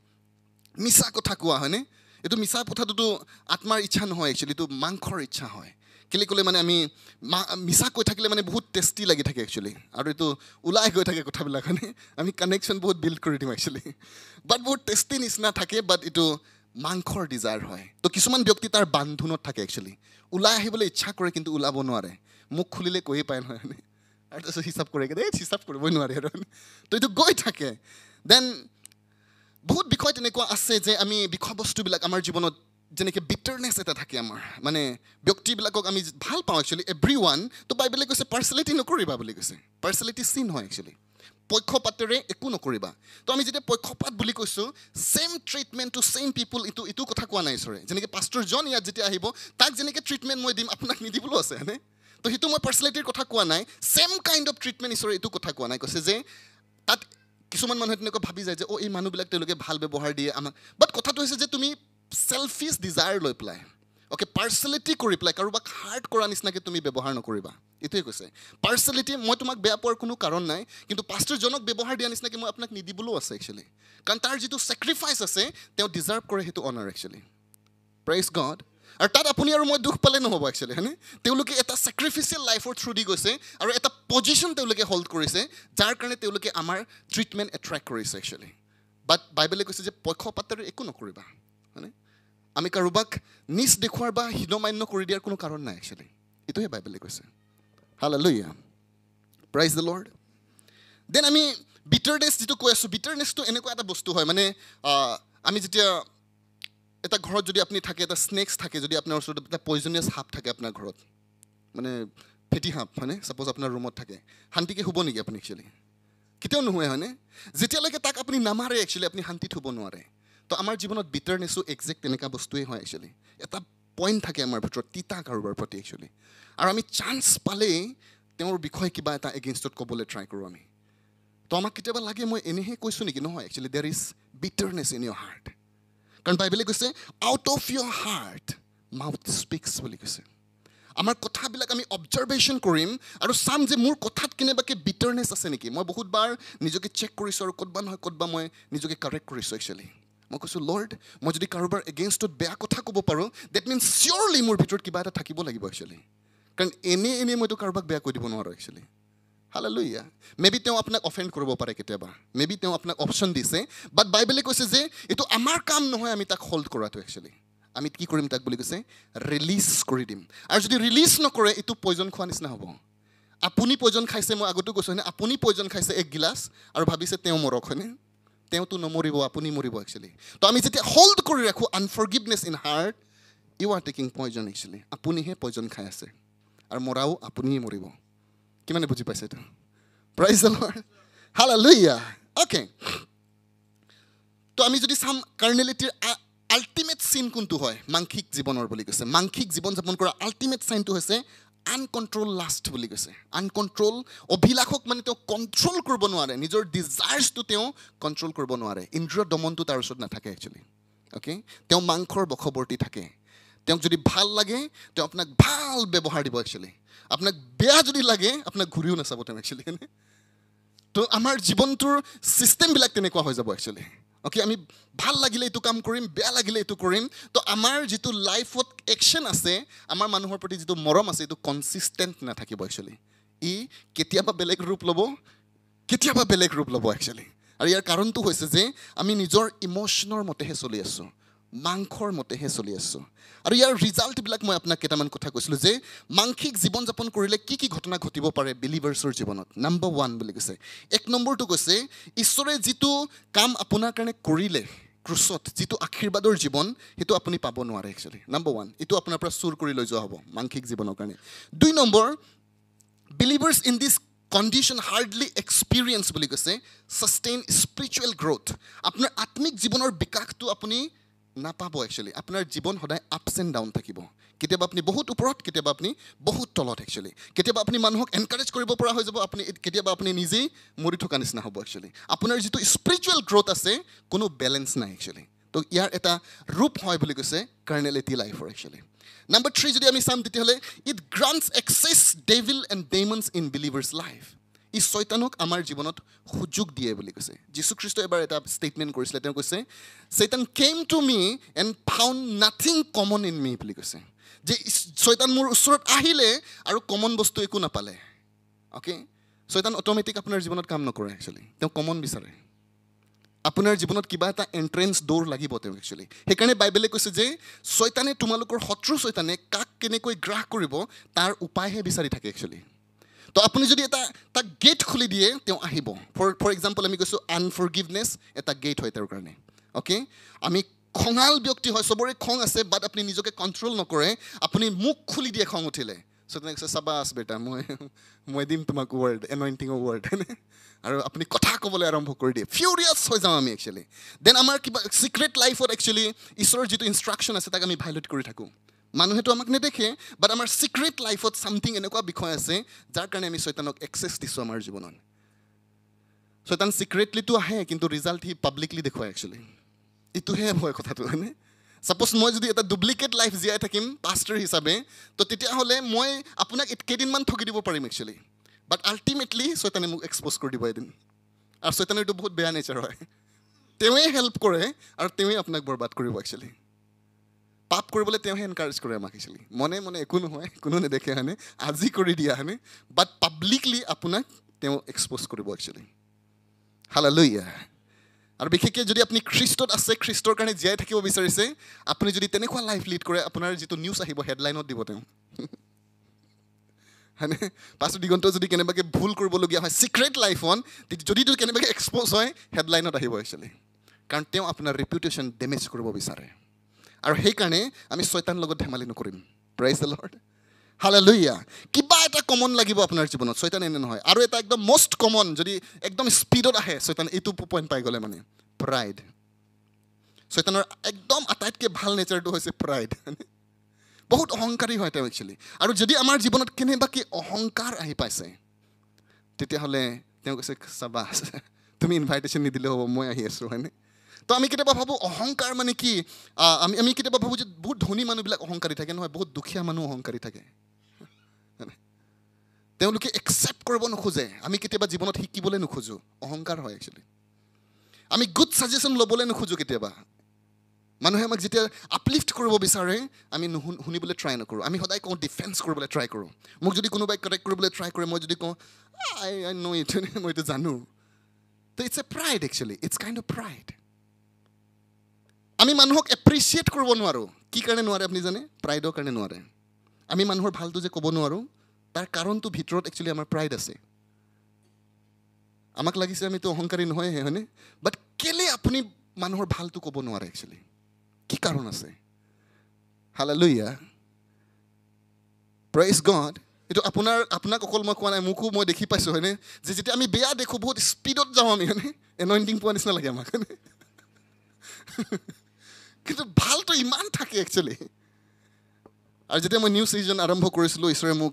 মিছা কথা কোৱা হয়নে এইটো মিছা কথাটোতো আত্মাৰ ইচ্ছা নহয় একচুৱেলি এইটো মাংসৰ ইচ্ছা হয় কেলৈ ক'লে মানে আমি মা মিছা কৈ থাকিলে মানে বহুত টেষ্টি লাগি থাকে একচুৱেলি আৰু এইটো ওলাই গৈ থাকে কথাবিলাক মানে আমি কানেকশ্যন বহুত বিল্ড কৰি দিওঁ একচুৱেলি বাট বহুত টেষ্টি নিচিনা থাকে বাট এইটো মাংসৰ ডিজায়াৰ হয় তো কিছুমান ব্যক্তি তাৰ বান্ধোনত থাকে একচুৱেলি ওলাই আহিবলৈ ইচ্ছা কৰে কিন্তু ওলাব নোৱাৰে মুখ খুলিলে কৈয়ে পায় নহয় মানে আৰু তাৰপিছত হিচাপ কৰে কিন্তু এই হিচাপ কৰিবই নোৱাৰে আৰু মানে তো এইটো গৈ থাকে দেন বহুত বিষয় তেনেকুৱা আছে যে আমি বিষয়বস্তুবিলাক আমাৰ জীৱনত যেনেকৈ বিটাৰনেছ এটা থাকে আমাৰ মানে ব্যক্তিবিলাকক আমি ভাল পাওঁ একচুৱেলি এভৰি ওৱান তো বাইবেলে কৈছে পাৰ্চনেলিটি নকৰিবা বুলি কৈছে পাৰ্চনেলিটি চিন হয় একচুৱেলি পক্ষপাতেৰে একো নকৰিবা তো আমি যেতিয়া পক্ষপাত বুলি কৈছোঁ same treatment to same people ইটো ইটো কথা কোৱা নাই ওচৰে যেনেকৈ পাষ্টৰজন ইয়াত যেতিয়া আহিব তাক যেনেকৈ ট্ৰিটমেণ্ট মই দিম আপোনাক নিদিবলৈও আছে হেনে তো সেইটো মই পাৰ্চনেলিটিৰ কথা কোৱা নাই ছেম কাইণ্ড অফ ট্ৰিটমেণ্ট ঈশ্বৰে এইটো কথা কোৱা নাই কৈছে যে তাত কিছুমান মানুহে তেনেকুৱা ভাবি যায় যে অ' এই মানুহবিলাক তেওঁলোকে ভাল ব্যৱহাৰ দিয়ে আমাক বাট কথাটো হৈছে যে তুমি ছেলফিছ ডিজায়াৰ লৈ পেলাই অ'কে পাৰ্চেলিটি কৰি পেলাই কাৰোবাক হাৰ্ট কৰা নিচিনাকৈ তুমি ব্যৱহাৰ নকৰিবা এইটোৱে কৈছে পাৰ্চেলিটি মই তোমাক বেয়া পোৱাৰ কোনো কাৰণ নাই কিন্তু পাষ্টৰজনক ব্যৱহাৰ দিয়া নিচিনাকৈ মই আপোনাক নিদিবলৈও আছে একচুৱেলি কাৰণ তাৰ যিটো চেক্ৰিফাইচ আছে তেওঁ ডিজাৰ্ভ কৰে সেইটো অনাৰ একচুৱেলি প্ৰাইজ গড আৰু তাত আপুনি আৰু মই দুখ পালে নহ'ব একচুৱেলি হয়নে তেওঁলোকে এটা চেক্ৰিফিচিয়েল লাইফৰ থ্ৰু দি গৈছে আৰু এটা পজিশ্যন তেওঁলোকে হ'ল্ড কৰিছে যাৰ কাৰণে তেওঁলোকে আমাৰ ট্ৰিটমেণ্ট এট্ৰেক্ট কৰিছে একচুৱেলি বাট বাইবেলে কৈছে যে পক্ষপাতৰ একো নকৰিবা আমি কাৰোবাক নিজ দেখুৱাৰ বা হীনমান্য কৰি দিয়াৰ কোনো কাৰণ নাই একচুৱেলি এইটোহে বাইবেলে কৈছে hallelujah praise the Lord then আমি বিটাৰনেছ যিটো কৈ আছোঁ বিটাৰনেছটো এনেকুৱা এটা বস্তু হয় মানে আমি যেতিয়া এটা ঘৰত যদি আপুনি থাকে এটা স্নেক্স থাকে যদি আপোনাৰ ওচৰত এটা পইজনিয়াছ সাপ থাকে আপোনাৰ ঘৰত মানে ফেটি সাপ হয়নে ছাপ'জ আপোনাৰ ৰুমত থাকে শান্তিকৈ শুব নেকি আপুনি একচুৱেলি কেতিয়াও নোহোৱে হয়নে যেতিয়ালৈকে তাক আপুনি নামাৰে একচুৱেলি আপুনি শান্তিত শুব নোৱাৰে তো আমাৰ জীৱনত বিটাৰনেছো একজেক্ট তেনেকুৱা বস্তুৱেই হয় একচুৱেলি এটা পইণ্ট থাকে আমাৰ ভিতৰত তিতা কাৰোবাৰ প্ৰতি একচুৱেলি আৰু আমি চান্স পালেই তেওঁৰ বিষয়ে কিবা এটা এগেইনষ্টত ক'বলৈ ট্ৰাই কৰোঁ আমি তো আমাক কেতিয়াবা লাগে মই এনেহে কৈছোঁ নেকি নহয় actually there is bitterness in your heart কাৰণ বাইবেলে কৈছে out of your heart mouth speaks বুলি কৈছে আমাৰ কথাবিলাক আমি অবজাৰ্ভেশ্যন কৰিম আৰু চাম যে মোৰ কথাত কেনেবাকৈ বিটাৰনেছ আছে নেকি মই বহুতবাৰ নিজকে চেক কৰিছোঁ আৰু ক'তবা নহয় ক'তবা মই নিজকে কাৰেক্ট কৰিছোঁ একচুৱেলি মই কৈছোঁ লৰ্ড মই যদি কাৰোবাৰ এগেইনষ্টত বেয়া কথা ক'ব পাৰোঁ ডেট মিনছ চিয়'ৰলি মোৰ ভিতৰত কিবা এটা থাকিব লাগিব একচুৱেলি কাৰণ এনেই এনেই মইতো কাৰোবাক বেয়া কৈ দিব নোৱাৰোঁ একচুৱেলি হালে লৈ ইয়া মেবি তেওঁ আপোনাক অফেণ্ড কৰিব পাৰে কেতিয়াবা মে বি তেওঁ আপোনাক অপশ্যন দিছে বাট বাইবেলে কৈছে যে এইটো আমাৰ কাম নহয় আমি তাক হল্ড কৰাটো একচুৱেলি আমি কি কৰিম তাক বুলি কৈছে ৰিলিজ কৰি দিম আৰু যদি ৰিলিজ নকৰে এইটো পয়জন খোৱা নিচিনা হ'ব আপুনি পয়জন খাইছে মই আগতেও কৈছোঁ হয়নে আপুনি পয়জন খাইছে এক গিলাচ আৰু ভাবিছে তেওঁ মৰক হয়নে তেওঁতো নমৰিব আপুনি মৰিব একচুৱেলি তো আমি যেতিয়া হোল্ড কৰি ৰাখোঁ unforgiveness in heart you are taking poison actually আপুনিহে পইজন খাই আছে আৰু মৰাও আপুনিয়ে মৰিব কিমানে বুজি পাইছে এইটো প্ৰাইজ হাল লুইয়া অ'কে তো আমি যদি চাম কাৰ্নেলিটিৰ আল্টিমেট চিন কোনটো হয় মাংসিক জীৱনৰ বুলি কৈছে মাংসিক জীৱন যাপন কৰা আল্টিমেট চাইনটো হৈছে আনকণ্ট্ৰল লাষ্ট বুলি কৈছে আনকণ্ট্ৰল অভিলাষক মানে তেওঁ কণ্ট্ৰল কৰিব নোৱাৰে নিজৰ ডিজায়াৰ্ছটো তেওঁ কণ্ট্ৰল কৰিব নোৱাৰে ইন্দ্ৰিয় দমনটো তাৰ ওচৰত নাথাকে একচুৱেলি অ'কে তেওঁ মাংসৰ বশৱৰ্তী থাকে তেওঁক যদি ভাল লাগে তেওঁ আপোনাক ভাল ব্যৱহাৰ দিব একচুৱেলি আপোনাক বেয়া যদি লাগে আপোনাক ঘূৰিও নাচাব তেওঁ একচুৱেলি তো আমাৰ জীৱনটোৰ ছিষ্টেমবিলাক তেনেকুৱা হৈ যাব একচুৱেলি অ'কে আমি ভাল লাগিলে এইটো কাম কৰিম বেয়া লাগিলে এইটো কৰিম তো আমাৰ যিটো লাইফত একশ্যন আছে আমাৰ মানুহৰ প্ৰতি যিটো মৰম আছে এইটো কনচিষ্টেণ্ট নাথাকিব একচুৱেলি ই কেতিয়াবা বেলেগ ৰূপ ল'ব কেতিয়াবা বেলেগ ৰূপ ল'ব একচুৱেলি আৰু ইয়াৰ কাৰণটো হৈছে যে আমি নিজৰ ইম'শ্যনৰ মতেহে চলি আছোঁ মাংসৰ মতেহে চলি আছোঁ আৰু ইয়াৰ ৰিজাল্টবিলাক মই আপোনাক কেইটামান কথা কৈছিলোঁ যে মাংসিক জীৱন যাপন কৰিলে কি কি ঘটনা ঘটিব পাৰে বিলিভাৰ্ছৰ জীৱনত নাম্বাৰ ওৱান বুলি কৈছে এক নম্বৰটো কৈছে ঈশ্বৰে যিটো কাম আপোনাৰ কাৰণে কৰিলে ক্ৰুচত যিটো আশীৰ্বাদৰ জীৱন সেইটো আপুনি পাব নোৱাৰে একচুৱেলি নাম্বাৰ ওৱান এইটো আপোনাৰ পৰা চুৰ কৰি লৈ যোৱা হ'ব মাংসিক জীৱনৰ কাৰণে দুই number believers in this condition hardly experience বুলি কৈছে ছাষ্টেইন স্পিৰিচুৱেল গ্ৰ'থ আপোনাৰ আত্মিক জীৱনৰ বিকাশটো আপুনি নাপাব একচুৱেলি আপোনাৰ জীৱন সদায় আপছ এণ্ড ডাউন থাকিব কেতিয়াবা আপুনি বহুত ওপৰত কেতিয়াবা আপুনি বহুত তলত একচুৱেলি কেতিয়াবা আপুনি মানুহক এনকাৰেজ কৰিব পৰা হৈ যাব আপুনি কেতিয়াবা আপুনি নিজেই মৰি থকা নিচিনা হ'ব একচুৱেলি আপোনাৰ যিটো স্পিৰিচুৱেল গ্ৰ'থ আছে কোনো বেলেঞ্চ নাই একচুৱেলি ত' ইয়াৰ এটা ৰূপ হয় বুলি কৈছে কাৰ্নেলিটি লাইফৰ একচুৱেলি নাম্বাৰ থ্ৰী যদি আমি চাম তেতিয়াহ'লে it grants access devil and demons in believers life ই চৈতানক আমাৰ জীৱনত সুযোগ দিয়ে বুলি কৈছে যীশুখ্ৰীষ্ট এবাৰ এটা ষ্টেটমেণ্ট কৰিছিলে তেওঁ কৈছে চৈতান came to me and found nothing common in me বুলি কৈছে যে চৈতান মোৰ ওচৰত আহিলে আৰু কমন বস্তু একো নাপালে অ'কে চৈতান অট'মেটিক আপোনাৰ জীৱনত কাম নকৰে একচুৱেলি তেওঁ কমন বিচাৰে আপোনাৰ জীৱনত কিবা এটা এণ্ট্ৰেঞ্চ দৌৰ লাগিব তেওঁ একচুৱেলি সেইকাৰণে বাইবেলে কৈছে যে চৈতানে তোমালোকৰ শত্ৰু চৈতানে কাক কেনেকৈ গ্ৰাস কৰিব তাৰ উপায়হে বিচাৰি থাকে একচুৱেলি তো আপুনি যদি এটা তাক গেট খুলি দিয়ে তেওঁ আহিব ফৰ ফৰ এক্সাম্পল আমি কৈছোঁ আনফৰগিভনেছ এটা গেট হয় তেওঁৰ কাৰণে অ'কে আমি খঙাল ব্যক্তি হয় চবৰে খং আছে বাট আপুনি নিজকে কণ্ট্ৰল নকৰে আপুনি মোক খুলি দিয়ে খং উঠিলে চ' তেনেকৈ কৈছে আছ বেটা মই মই দিম তোমাক ৱৰ্ড এনইণ্টিঙৰ ৱৰ্ড হয়নে আৰু আপুনি কথা ক'বলৈ আৰম্ভ কৰি দিয়ে ফিউৰিয়াছ হৈ যাওঁ আমি একচুৱেলি দেন আমাৰ কিবা ছিক্ৰেট লাইফত একচুৱেলি ঈশ্বৰৰ যিটো ইনষ্ট্ৰাকশ্যন আছে তাক আমি ভাইলেট কৰি থাকোঁ মানুহেতো আমাক নেদেখে বাট আমাৰ ছিক্ৰেট লাইফত ছামথিং এনেকুৱা বিষয় আছে যাৰ কাৰণে আমি চৈতানক এক্সেছ দিছোঁ আমাৰ জীৱনত চৈতান ছিক্ৰেটলিটো আহে কিন্তু ৰিজাল্ট সি পাব্লিকলি দেখুৱাই একচুৱেলি এইটোহে হয় কথাটো হয়নে ছাপ'জ মই যদি এটা ডুপ্লিকেট লাইফ জীয়াই থাকিম পাষ্টাৰ হিচাপে তো তেতিয়াহ'লে মই আপোনাক কেইদিনমান ঠগি দিব পাৰিম একচুৱেলি বাট আল্টিমেটলি চৈতানে মোক এক্সপ'জ কৰি দিব এদিন আৰু চৈতানৰ বহুত বেয়া নেচাৰ হয় তেওঁৱেই হেল্প কৰে আৰু তেওঁৱেই আপোনাক বৰবাদ কৰিব একচুৱেলি পাপ কৰিবলৈ তেওঁহে এনকাৰেজ কৰে আমাক এক্সুৱেলি মনে মনে একো নহয় কোনো নেদেখে হেনে আজি কৰি দিয়া হেনে বাট পাব্লিকলি আপোনাক তেওঁ এক্সপ'জ কৰিব একচুৱেলি হালালৈ আৰু বিশেষকৈ যদি আপুনি খ্ৰীষ্টত আছে খ্ৰীষ্টৰ কাৰণে জীয়াই থাকিব বিচাৰিছে আপুনি যদি তেনেকুৱা লাইফ লিড কৰে আপোনাৰ যিটো নিউজ আহিব হেডলাইনত দিব তেওঁ *laughs* হয়নে পাছত দিগন্ত যদি কেনেবাকৈ ভুল কৰিবলগীয়া হয় চিক্ৰেট লাইফ হন যদি কেনেবাকৈ এক্সপ'জ হয় হেডলাইনত আহিব একচুৱেলি কাৰণ তেওঁ আপোনাৰ ৰেপুটেশ্যন ডেমেজ কৰিব বিচাৰে আৰু সেইকাৰণে আমি ছয়তান লগত ধেমালি নকৰিম প্ৰাইজ দ্য লৰ্ড হালে কিবা এটা কমন লাগিব আপোনাৰ জীৱনত ছয়তান এনে নহয় আৰু এটা একদম মষ্ট কমন যদি একদম স্পীডত আহে ছয়তান এইটো পইণ্ট পাই গ'লে মানে প্ৰাইড ছয়তানৰ একদম আটাইতকৈ ভাল নেচাৰটো হৈছে প্ৰাইড বহুত অহংকাৰী হয় তেওঁ একচুৱেলি আৰু যদি আমাৰ জীৱনত কেনেবা অহংকাৰ আহি পাইছে তেতিয়াহ'লে তেওঁ কৈছে চাবা তুমি ইনভাইটেশ্যন নিদিলেও হ'ব মই আহি আছোঁ হয়নে তো আমি কেতিয়াবা ভাবোঁ অহংকাৰ মানে কি আমি আমি কেতিয়াবা ভাবোঁ যে বহুত ধনী মানুহবিলাক অহংকাৰী থাকে নহয় বহুত দুখীয়া মানুহ অহংকাৰী থাকে তেওঁলোকে একচেপ্ট কৰিব নোখোজে আমি কেতিয়াবা জীৱনত শিকিবলৈ নোখোজোঁ অহংকাৰ হয় একচুৱেলি আমি গুড ছাজেশ্যন ল'বলৈ নোখোজোঁ কেতিয়াবা মানুহে আমাক যেতিয়া আপলিফ্ট কৰিব বিচাৰে আমি নুশুন শুনিবলৈ ট্ৰাই নকৰোঁ আমি সদায় কওঁ ডিফেন্স কৰিবলৈ ট্ৰাই কৰোঁ মোক যদি কোনোবাই কটেক্ট কৰিবলৈ ট্ৰাই কৰে মই যদি কওঁ আই আই নো এইটো মই এইটো জানো তো it's a pride actually it's kind of pride আমি মানুহক এপ্ৰিচিয়েট কৰিব নোৱাৰোঁ কি কাৰণে নোৱাৰে আপুনি জানে প্ৰাইডৰ কাৰণে নোৱাৰে আমি মানুহৰ ভালটো যে ক'ব নোৱাৰোঁ তাৰ কাৰণটো ভিতৰত একচুৱেলি আমাৰ প্ৰাইড আছে আমাক লাগিছে আমিতো অহংকাৰী নহয় সেই হয়নে বাট কেলৈ আপুনি মানুহৰ ভালটো ক'ব নোৱাৰে একচুৱেলি কি কাৰণ আছে হালালৈয়া প্ৰাইজ গড এইটো আপোনাৰ আপোনাক অকল মই কোৱা নাই মোকো মই দেখি পাইছোঁ হয়নে যে যেতিয়া আমি বেয়া দেখোঁ বহুত স্পীডত যাওঁ আমি হয়নে এনইণ্টিং পোৱা নিচিনা লাগে আমাক হয়নে *laughs* কিন্তু ভালটো ইমান থাকে একচুৱেলি আৰু যেতিয়া মই নিউ ছিজন আৰম্ভ কৰিছিলোঁ ঈশ্বৰে মোক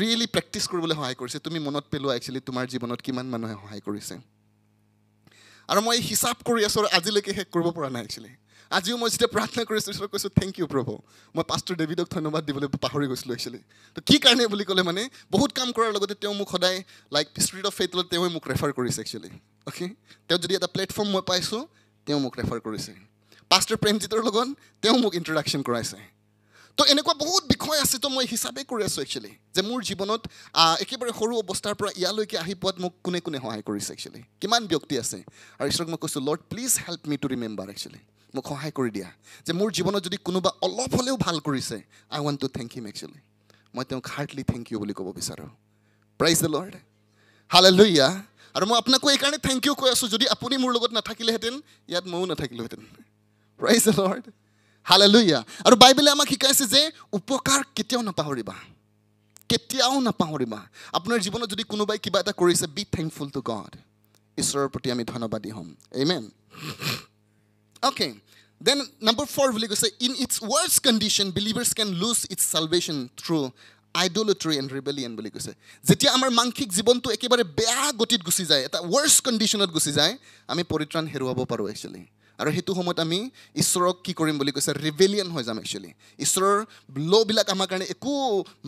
ৰিয়েলি প্ৰেক্টিছ কৰিবলৈ সহায় কৰিছে তুমি মনত পেলোৱা একচুৱেলি তোমাৰ জীৱনত কিমান মানুহে সহায় কৰিছে আৰু মই হিচাপ কৰি আছোঁ আৰু আজিলৈকে শেষ কৰিব পৰা নাই একচুৱেলি আজিও মই যেতিয়া প্ৰাৰ্থনা কৰিছোঁ ঈশ্বৰক কৈছোঁ থেংক ইউ প্ৰভু মই পাষ্টৰ ডেভিডক ধন্যবাদ দিবলৈ পাহৰি গৈছিলোঁ একচুৱেলি তো কি কাৰণে বুলি ক'লে মানে বহুত কাম কৰাৰ লগতে তেওঁ মোক সদায় লাইক স্পিৰিট অফ ফেইথলৈ তেওঁ মোক ৰেফাৰ কৰিছে একচুৱেলি অ'কে তেওঁ যদি এটা প্লেটফৰ্ম মই পাইছোঁ তেওঁ মোক ৰেফাৰ কৰিছে পাষ্টাৰ প্ৰেমজিতৰ লগত তেওঁ মোক ইণ্ট্ৰডাকশ্যন কৰাইছে তো এনেকুৱা বহুত বিষয় আছে তো মই হিচাপে কৰি আছোঁ একচুৱেলি যে মোৰ জীৱনত একেবাৰে সৰু অৱস্থাৰ পৰা ইয়ালৈকে আহি পোৱাত মোক কোনে কোনে সহায় কৰিছে একচুৱেলি কিমান ব্যক্তি আছে আৰু ঈশ্বৰক মই কৈছোঁ lord please help me to remember actually মোক সহায় কৰি দিয়া যে মোৰ জীৱনত যদি কোনোবা অলপ হ'লেও ভাল কৰিছে I want to thank him actually মই তেওঁক হাৰ্ডলি থেংক ইউ বুলি ক'ব বিচাৰোঁ প্ৰাইজ দ্য লৰ্ড হালে লৈয়া আৰু মই আপোনাকো এইকাৰণে থেংক ইউ কৈ আছোঁ যদি আপুনি মোৰ লগত নাথাকিলেহেঁতেন ইয়াত ময়ো নাথাকিলোহেঁতেন প্ৰাইজ লৰ্ড হালে লুইয়া আৰু বাইবেলে আমাক শিকাইছে যে উপকাৰ কেতিয়াও নাপাহৰিবা কেতিয়াও নাপাহৰিবা আপোনাৰ জীৱনত যদি কোনোবাই কিবা এটা কৰিছে বি থেংকফুল টু গড ঈশ্বৰৰ প্ৰতি আমি ধন্যবাদী হ'ম amen okay then number four বুলি কৈছে in its worse condition believers can lose its salvation through idolatry and rebellion বুলি কৈছে যেতিয়া আমাৰ মাংসিক জীৱনটো একেবাৰে বেয়া গতিত গুচি যায় এটা ৱৰ্ষ কণ্ডিশ্যনত গুচি যায় আমি পৰিত্ৰাণ হেৰুৱাব পাৰোঁ একচুৱেলি আৰু সেইটো সময়ত আমি ঈশ্বৰক কি কৰিম বুলি কৈছে ৰিভেলিয়ন হৈ যাম একচুৱেলি ঈশ্বৰৰ ল'বিলাক আমাৰ কাৰণে একো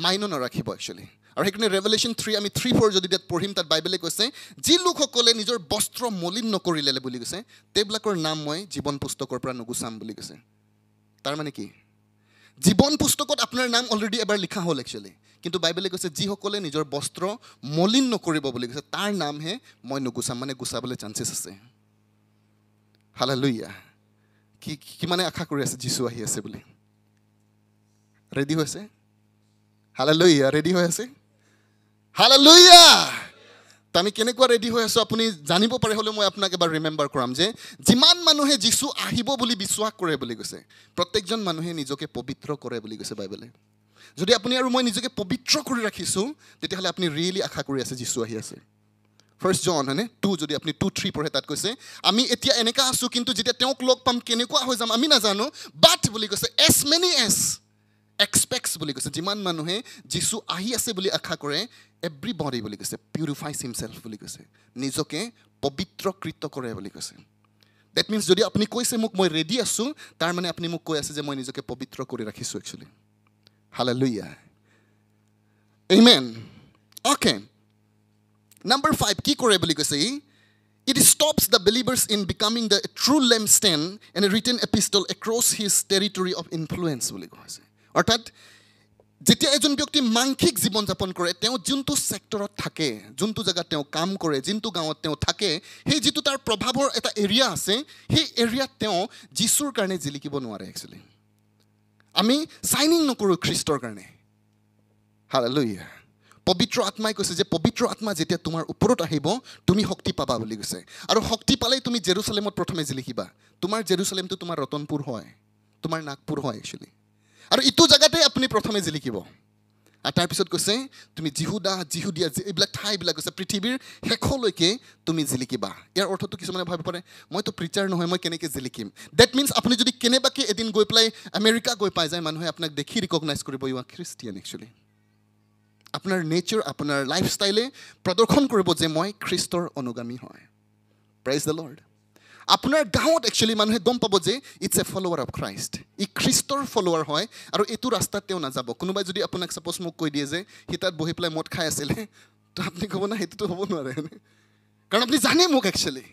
মাইনো নাৰাখিব একচুৱেলি আৰু সেইকাৰণে ৰেভেলেশ্যন থ্ৰী আমি থ্ৰী ফ'ৰ যদি তাত পঢ়িম তাত বাইবেলে কৈছে যি লোকসকলে নিজৰ বস্ত্ৰ মলিন নকৰিলে বুলি কৈছে তেওঁবিলাকৰ নাম মই জীৱন পুস্তকৰ পৰা নুগুচাম বুলি কৈছে তাৰমানে কি জীৱন পুস্তকত আপোনাৰ নাম অলৰেডি এবাৰ লিখা হ'ল একচুৱেলি কিন্তু বাইবেলে কৈছে যিসকলে নিজৰ বস্ত্ৰ মলিন নকৰিব বুলি কৈছে তাৰ নামহে মই নুগুচাম মানে গুচাবলৈ চান্সেছ আছে হালালুয়া কি কিমানে আশা কৰি আছে যিচু আহি আছে বুলি ৰেডি হৈ আছে হালালুয়া ৰেডি হৈ আছে হালালুয়া তো আমি কেনেকুৱা ৰেডি হৈ আছোঁ আপুনি জানিব পাৰে হ'লেও মই আপোনাক এবাৰ ৰিমেম্বাৰ কৰাম যে যিমান মানুহে যিচু আহিব বুলি বিশ্বাস কৰে বুলি কৈছে প্ৰত্যেকজন মানুহে নিজকে পবিত্ৰ কৰে বুলি কৈছে বাইবেলে যদি আপুনি আৰু মই নিজকে পবিত্ৰ কৰি ৰাখিছোঁ তেতিয়াহ'লে আপুনি ৰিয়েলি আশা কৰি আছে যিচু আহি আছে ফাৰ্ষ্ট জন হয়নে টু যদি আপুনি টু থ্ৰী পঢ়ে তাত কৈছে আমি এতিয়া এনেকুৱা আছোঁ কিন্তু যেতিয়া তেওঁক লগ পাম কেনেকুৱা হৈ যাম আমি নাজানো বাট বুলি কৈছে এজ মেনি এজ এক্সপেক্টছ বুলি কৈছে যিমান মানুহে যিচু আহি আছে বুলি আশা কৰে এভ্ৰি বডি বুলি কৈছে পিউৰিফাইজ হিমচেল্ফ বুলি কৈছে নিজকে পবিত্ৰকৃত কৰে বুলি কৈছে ডেট মিনছ যদি আপুনি কৈছে মোক মই ৰেডি আছোঁ তাৰমানে আপুনি মোক কৈ আছে যে মই নিজকে পবিত্ৰ কৰি ৰাখিছোঁ actually hallelujah amen okay Number five, কি কৰে বুলি কৈছে ই it stops the believers in becoming the true lamp stand and a written epistle across his territory of influence বুলি কৈছে অৰ্থাৎ যেতিয়া এজন ব্যক্তি মাংসিক জীৱন যাপন কৰে তেওঁ যোনটো ছেক্টৰত থাকে যোনটো জেগাত তেওঁ কাম কৰে যোনটো গাঁৱত তেওঁ থাকে সেই যিটো তাৰ প্ৰভাৱৰ এটা এৰিয়া আছে সেই এৰিয়াত তেওঁ যীচুৰ কাৰণে জিলিকিব নোৱাৰে একচুৱেলি আমি চাইনিং নকৰোঁ খ্ৰীষ্টৰ কাৰণে হাৰ লৈ ইয়াৰ পবিত্ৰ আত্মাই কৈছে যে পবিত্ৰ আত্মা যেতিয়া তোমাৰ ওপৰত আহিব তুমি শক্তি পাবা বুলি কৈছে আৰু শক্তি পালেই তুমি জেৰুচালেমত প্ৰথমে জিলিকিবা তোমাৰ জেৰুচালেমটো তোমাৰ ৰতনপুৰ হয় তোমাৰ নাগপুৰ হয় একচুৱেলি আৰু ইটো জেগাতে আপুনি প্ৰথমে জিলিকিব আৰু তাৰপিছত কৈছে তুমি যিহুদা যিহুদীয়া এইবিলাক ঠাইবিলাক কৈছে পৃথিৱীৰ শেষলৈকে তুমি জিলিকিবা ইয়াৰ অৰ্থটো কিছুমানে ভাবিব পাৰে মইতো প্ৰিচাৰ নহয় মই কেনেকৈ জিলিকিম ডেট মিনছ আপুনি যদি কেনেবাকৈ এদিন গৈ পেলাই আমেৰিকা গৈ পাই যায় মানুহে আপোনাক দেখি ৰিকগনাইজ কৰিব ইউ আৰ খ্ৰীষ্টিয়ান এক্সুৱেলি আপোনাৰ নেচাৰ আপোনাৰ লাইফষ্টাইলে প্ৰদৰ্শন কৰিব যে মই খ্ৰীষ্টৰ অনুগামী হয় প্ৰাইজ দ্য লৰ্ড আপোনাৰ গাঁৱত একচুৱেলি মানুহে গম পাব যে it's a follower of Christ ই খ্ৰীষ্টৰ ফলোৱাৰ হয় আৰু এইটো ৰাস্তাত তেওঁ নাযাব কোনোবাই যদি আপোনাক চাপ'জ মোক কৈ দিয়ে যে সি তাত বহি পেলাই মদ খাই আছিলে *laughs* তো আপুনি ক'ব নাই সেইটোতো হ'ব নোৱাৰে কাৰণ আপুনি জানে মোক একচুৱেলি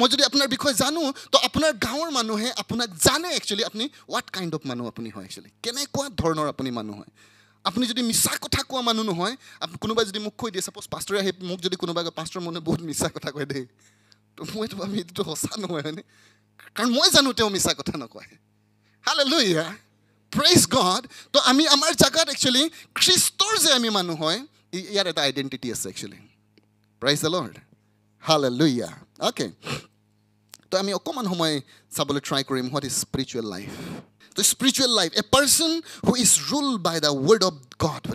মই যদি আপোনাৰ বিষয়ে জানো তো আপোনাৰ গাঁৱৰ মানুহে আপোনাক জানে একচুৱেলি আপুনি হোৱাট কাইণ্ড অফ মানুহ আপুনি হয় একচুৱেলি কেনেকুৱা ধৰণৰ আপুনি মানুহ হয় আপুনি যদি মিছা কথা কোৱা মানুহ নহয় আপুনি কোনোবাই যদি মোক কৈ দিয়ে চাপ'জ পাষ্টৰে আহি মোক যদি কোনোবাই কয় পাষ্টৰ মানুহে বহুত মিছা কথা কয় দেই তো মই আমি এইটো সঁচা নহয় হয়নে কাৰণ মই জানো তেওঁ মিছা কথা নকয় হালে লৈ প্ৰেইজ গড ত' আমি আমাৰ জেগাত একচুৱেলি খ্ৰীষ্টৰ যে আমি মানুহ হয় ইয়াৰ এটা আইডেণ্টিটি আছে একচুৱেলি প্ৰাইজ এল হালে লৈ অ'কে ত' আমি অকণমান সময় চাবলৈ ট্ৰাই কৰিম what is spiritual life the spiritual life. A person who is ruled by the word of God,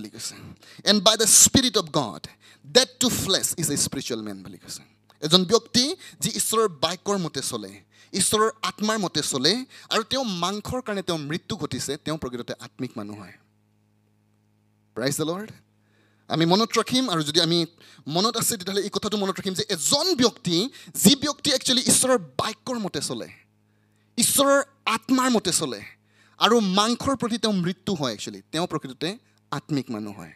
and by the spirit of God, that to flesh is a spiritual man. এজন ব্যক্তি যি ঈশ্বৰৰ বাক্যৰ মতে চলে ঈশ্বৰৰ আত্মাৰ মতে চলে আৰু তেওঁ মাংসৰ কাৰণে তেওঁ মৃত্যু ঘটিছে তেওঁ প্ৰকৃততে আত্মিক মানুহ হয় প্ৰাইজ দ লৰ্ড আমি মনত ৰাখিম আৰু যদি আমি মনত আছে তেতিয়াহ'লে এই কথাটো মনত ৰাখিম যে এজন ব্যক্তি যি ব্যক্তি একচুৱেলি ঈশ্বৰৰ বাক্যৰ মতে চলে ঈশ্বৰৰ আত্মাৰ মতে চলে আৰু মাংসৰ প্ৰতি তেওঁ মৃত্যু হয় একচুৱেলি তেওঁ প্ৰকৃততে আত্মিক মানুহ হয়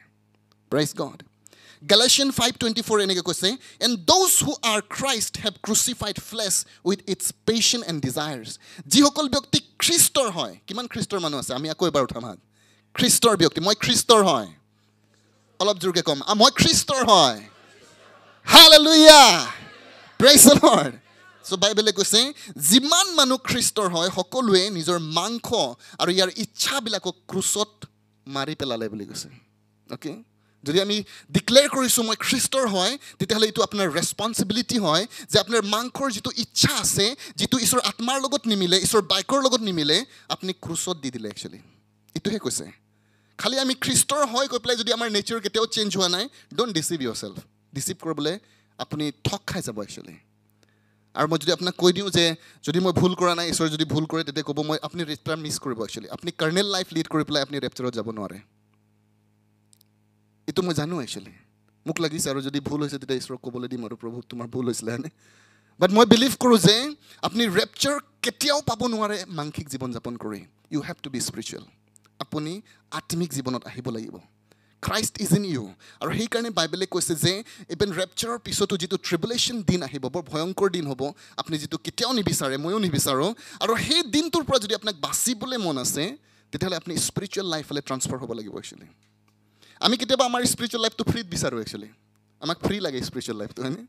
praise God Galatians five twenty four এনেকৈ কৈছে and those who are Christ have crucified flesh with its passion and desires যিসকল ব্যক্তি খ্ৰীষ্টৰ হয় কিমান খ্ৰীষ্টৰ মানুহ আছে আমি আকৌ এবাৰ উঠাম হাত খ্ৰীষ্টৰ ব্যক্তি মই খ্ৰীষ্টৰ হয় অলপ জোৰকৈ ক'ম মই খ্ৰীষ্টৰ হয় হাল লুইয়া প্ৰেচনৰ চ' বাইবেলে কৈছে যিমান মানুহ খ্ৰীষ্টৰ হয় সকলোৱে নিজৰ মাংস আৰু ইয়াৰ ইচ্ছাবিলাকক ক্ৰুচত মাৰি পেলালে বুলি কৈছে অ'কে যদি আমি ডিক্লেয়াৰ কৰিছোঁ মই খ্ৰীষ্টৰ হয় তেতিয়াহ'লে এইটো আপোনাৰ ৰেচপনচিবিলিটি হয় যে আপোনাৰ মাংসৰ যিটো ইচ্ছা আছে যিটো ঈশ্বৰ আত্মাৰ লগত নিমিলে ঈশ্বৰ বাইকৰ লগত নিমিলে আপুনি ক্ৰুচত দি দিলে একচুৱেলি এইটোহে কৈছে খালী আমি খ্ৰীষ্টৰ হয় কৈ পেলাই যদি আমাৰ নেচাৰ কেতিয়াও চেঞ্জ হোৱা নাই don't deceive yourself deceive কৰিবলৈ আপুনি ঠগ খাই যাব একচুৱেলি আৰু মই যদি আপোনাক কৈ দিওঁ যে যদি মই ভুল কৰা নাই ঈশ্বৰে যদি ভুল কৰে তেতিয়া ক'ব মই আপুনি ৰেপচাৰ মিছ কৰিব একচুৱেলি আপুনি কাৰ্নেল লাইফ লিড কৰি পেলাই আপুনি ৰেপচাৰত যাব নোৱাৰে এইটো মই জানো একচুৱেলি মোক লাগিছে আৰু যদি ভুল হৈছে তেতিয়া ঈশ্বৰক ক'বলৈ দিম আৰু প্ৰভু তোমাৰ ভুল হৈছিলে হয়নে বাট মই বিলিভ কৰোঁ যে আপুনি ৰেপচাৰ কেতিয়াও পাব নোৱাৰে মাংসিক জীৱন যাপন কৰি you have to be spiritual আপুনি আত্মিক জীৱনত আহিব লাগিব ক্ৰাইষ্ট ইজ ইন ইউ আৰু সেইকাৰণে বাইবেলে কৈছে যে ইভেন ৰেপচাৰৰ পিছতো যিটো ট্ৰিবুলেশ্যন দিন আহিব বৰ ভয়ংকৰ দিন হ'ব আপুনি যিটো কেতিয়াও নিবিচাৰে ময়ো নিবিচাৰোঁ আৰু সেই দিনটোৰ পৰা যদি আপোনাক বাচিবলৈ মন আছে তেতিয়াহ'লে আপুনি স্পিৰিচুৱেল লাইফলৈ ট্ৰান্সফাৰ হ'ব লাগিব একচুৱেলি আমি কেতিয়াবা আমাৰ স্পিৰিচুৱেল লাইফটো ফ্ৰীত বিচাৰোঁ একচুৱেলি আমাক ফ্ৰী লাগে স্পিৰিচুৱেল লাইফটো হয়নে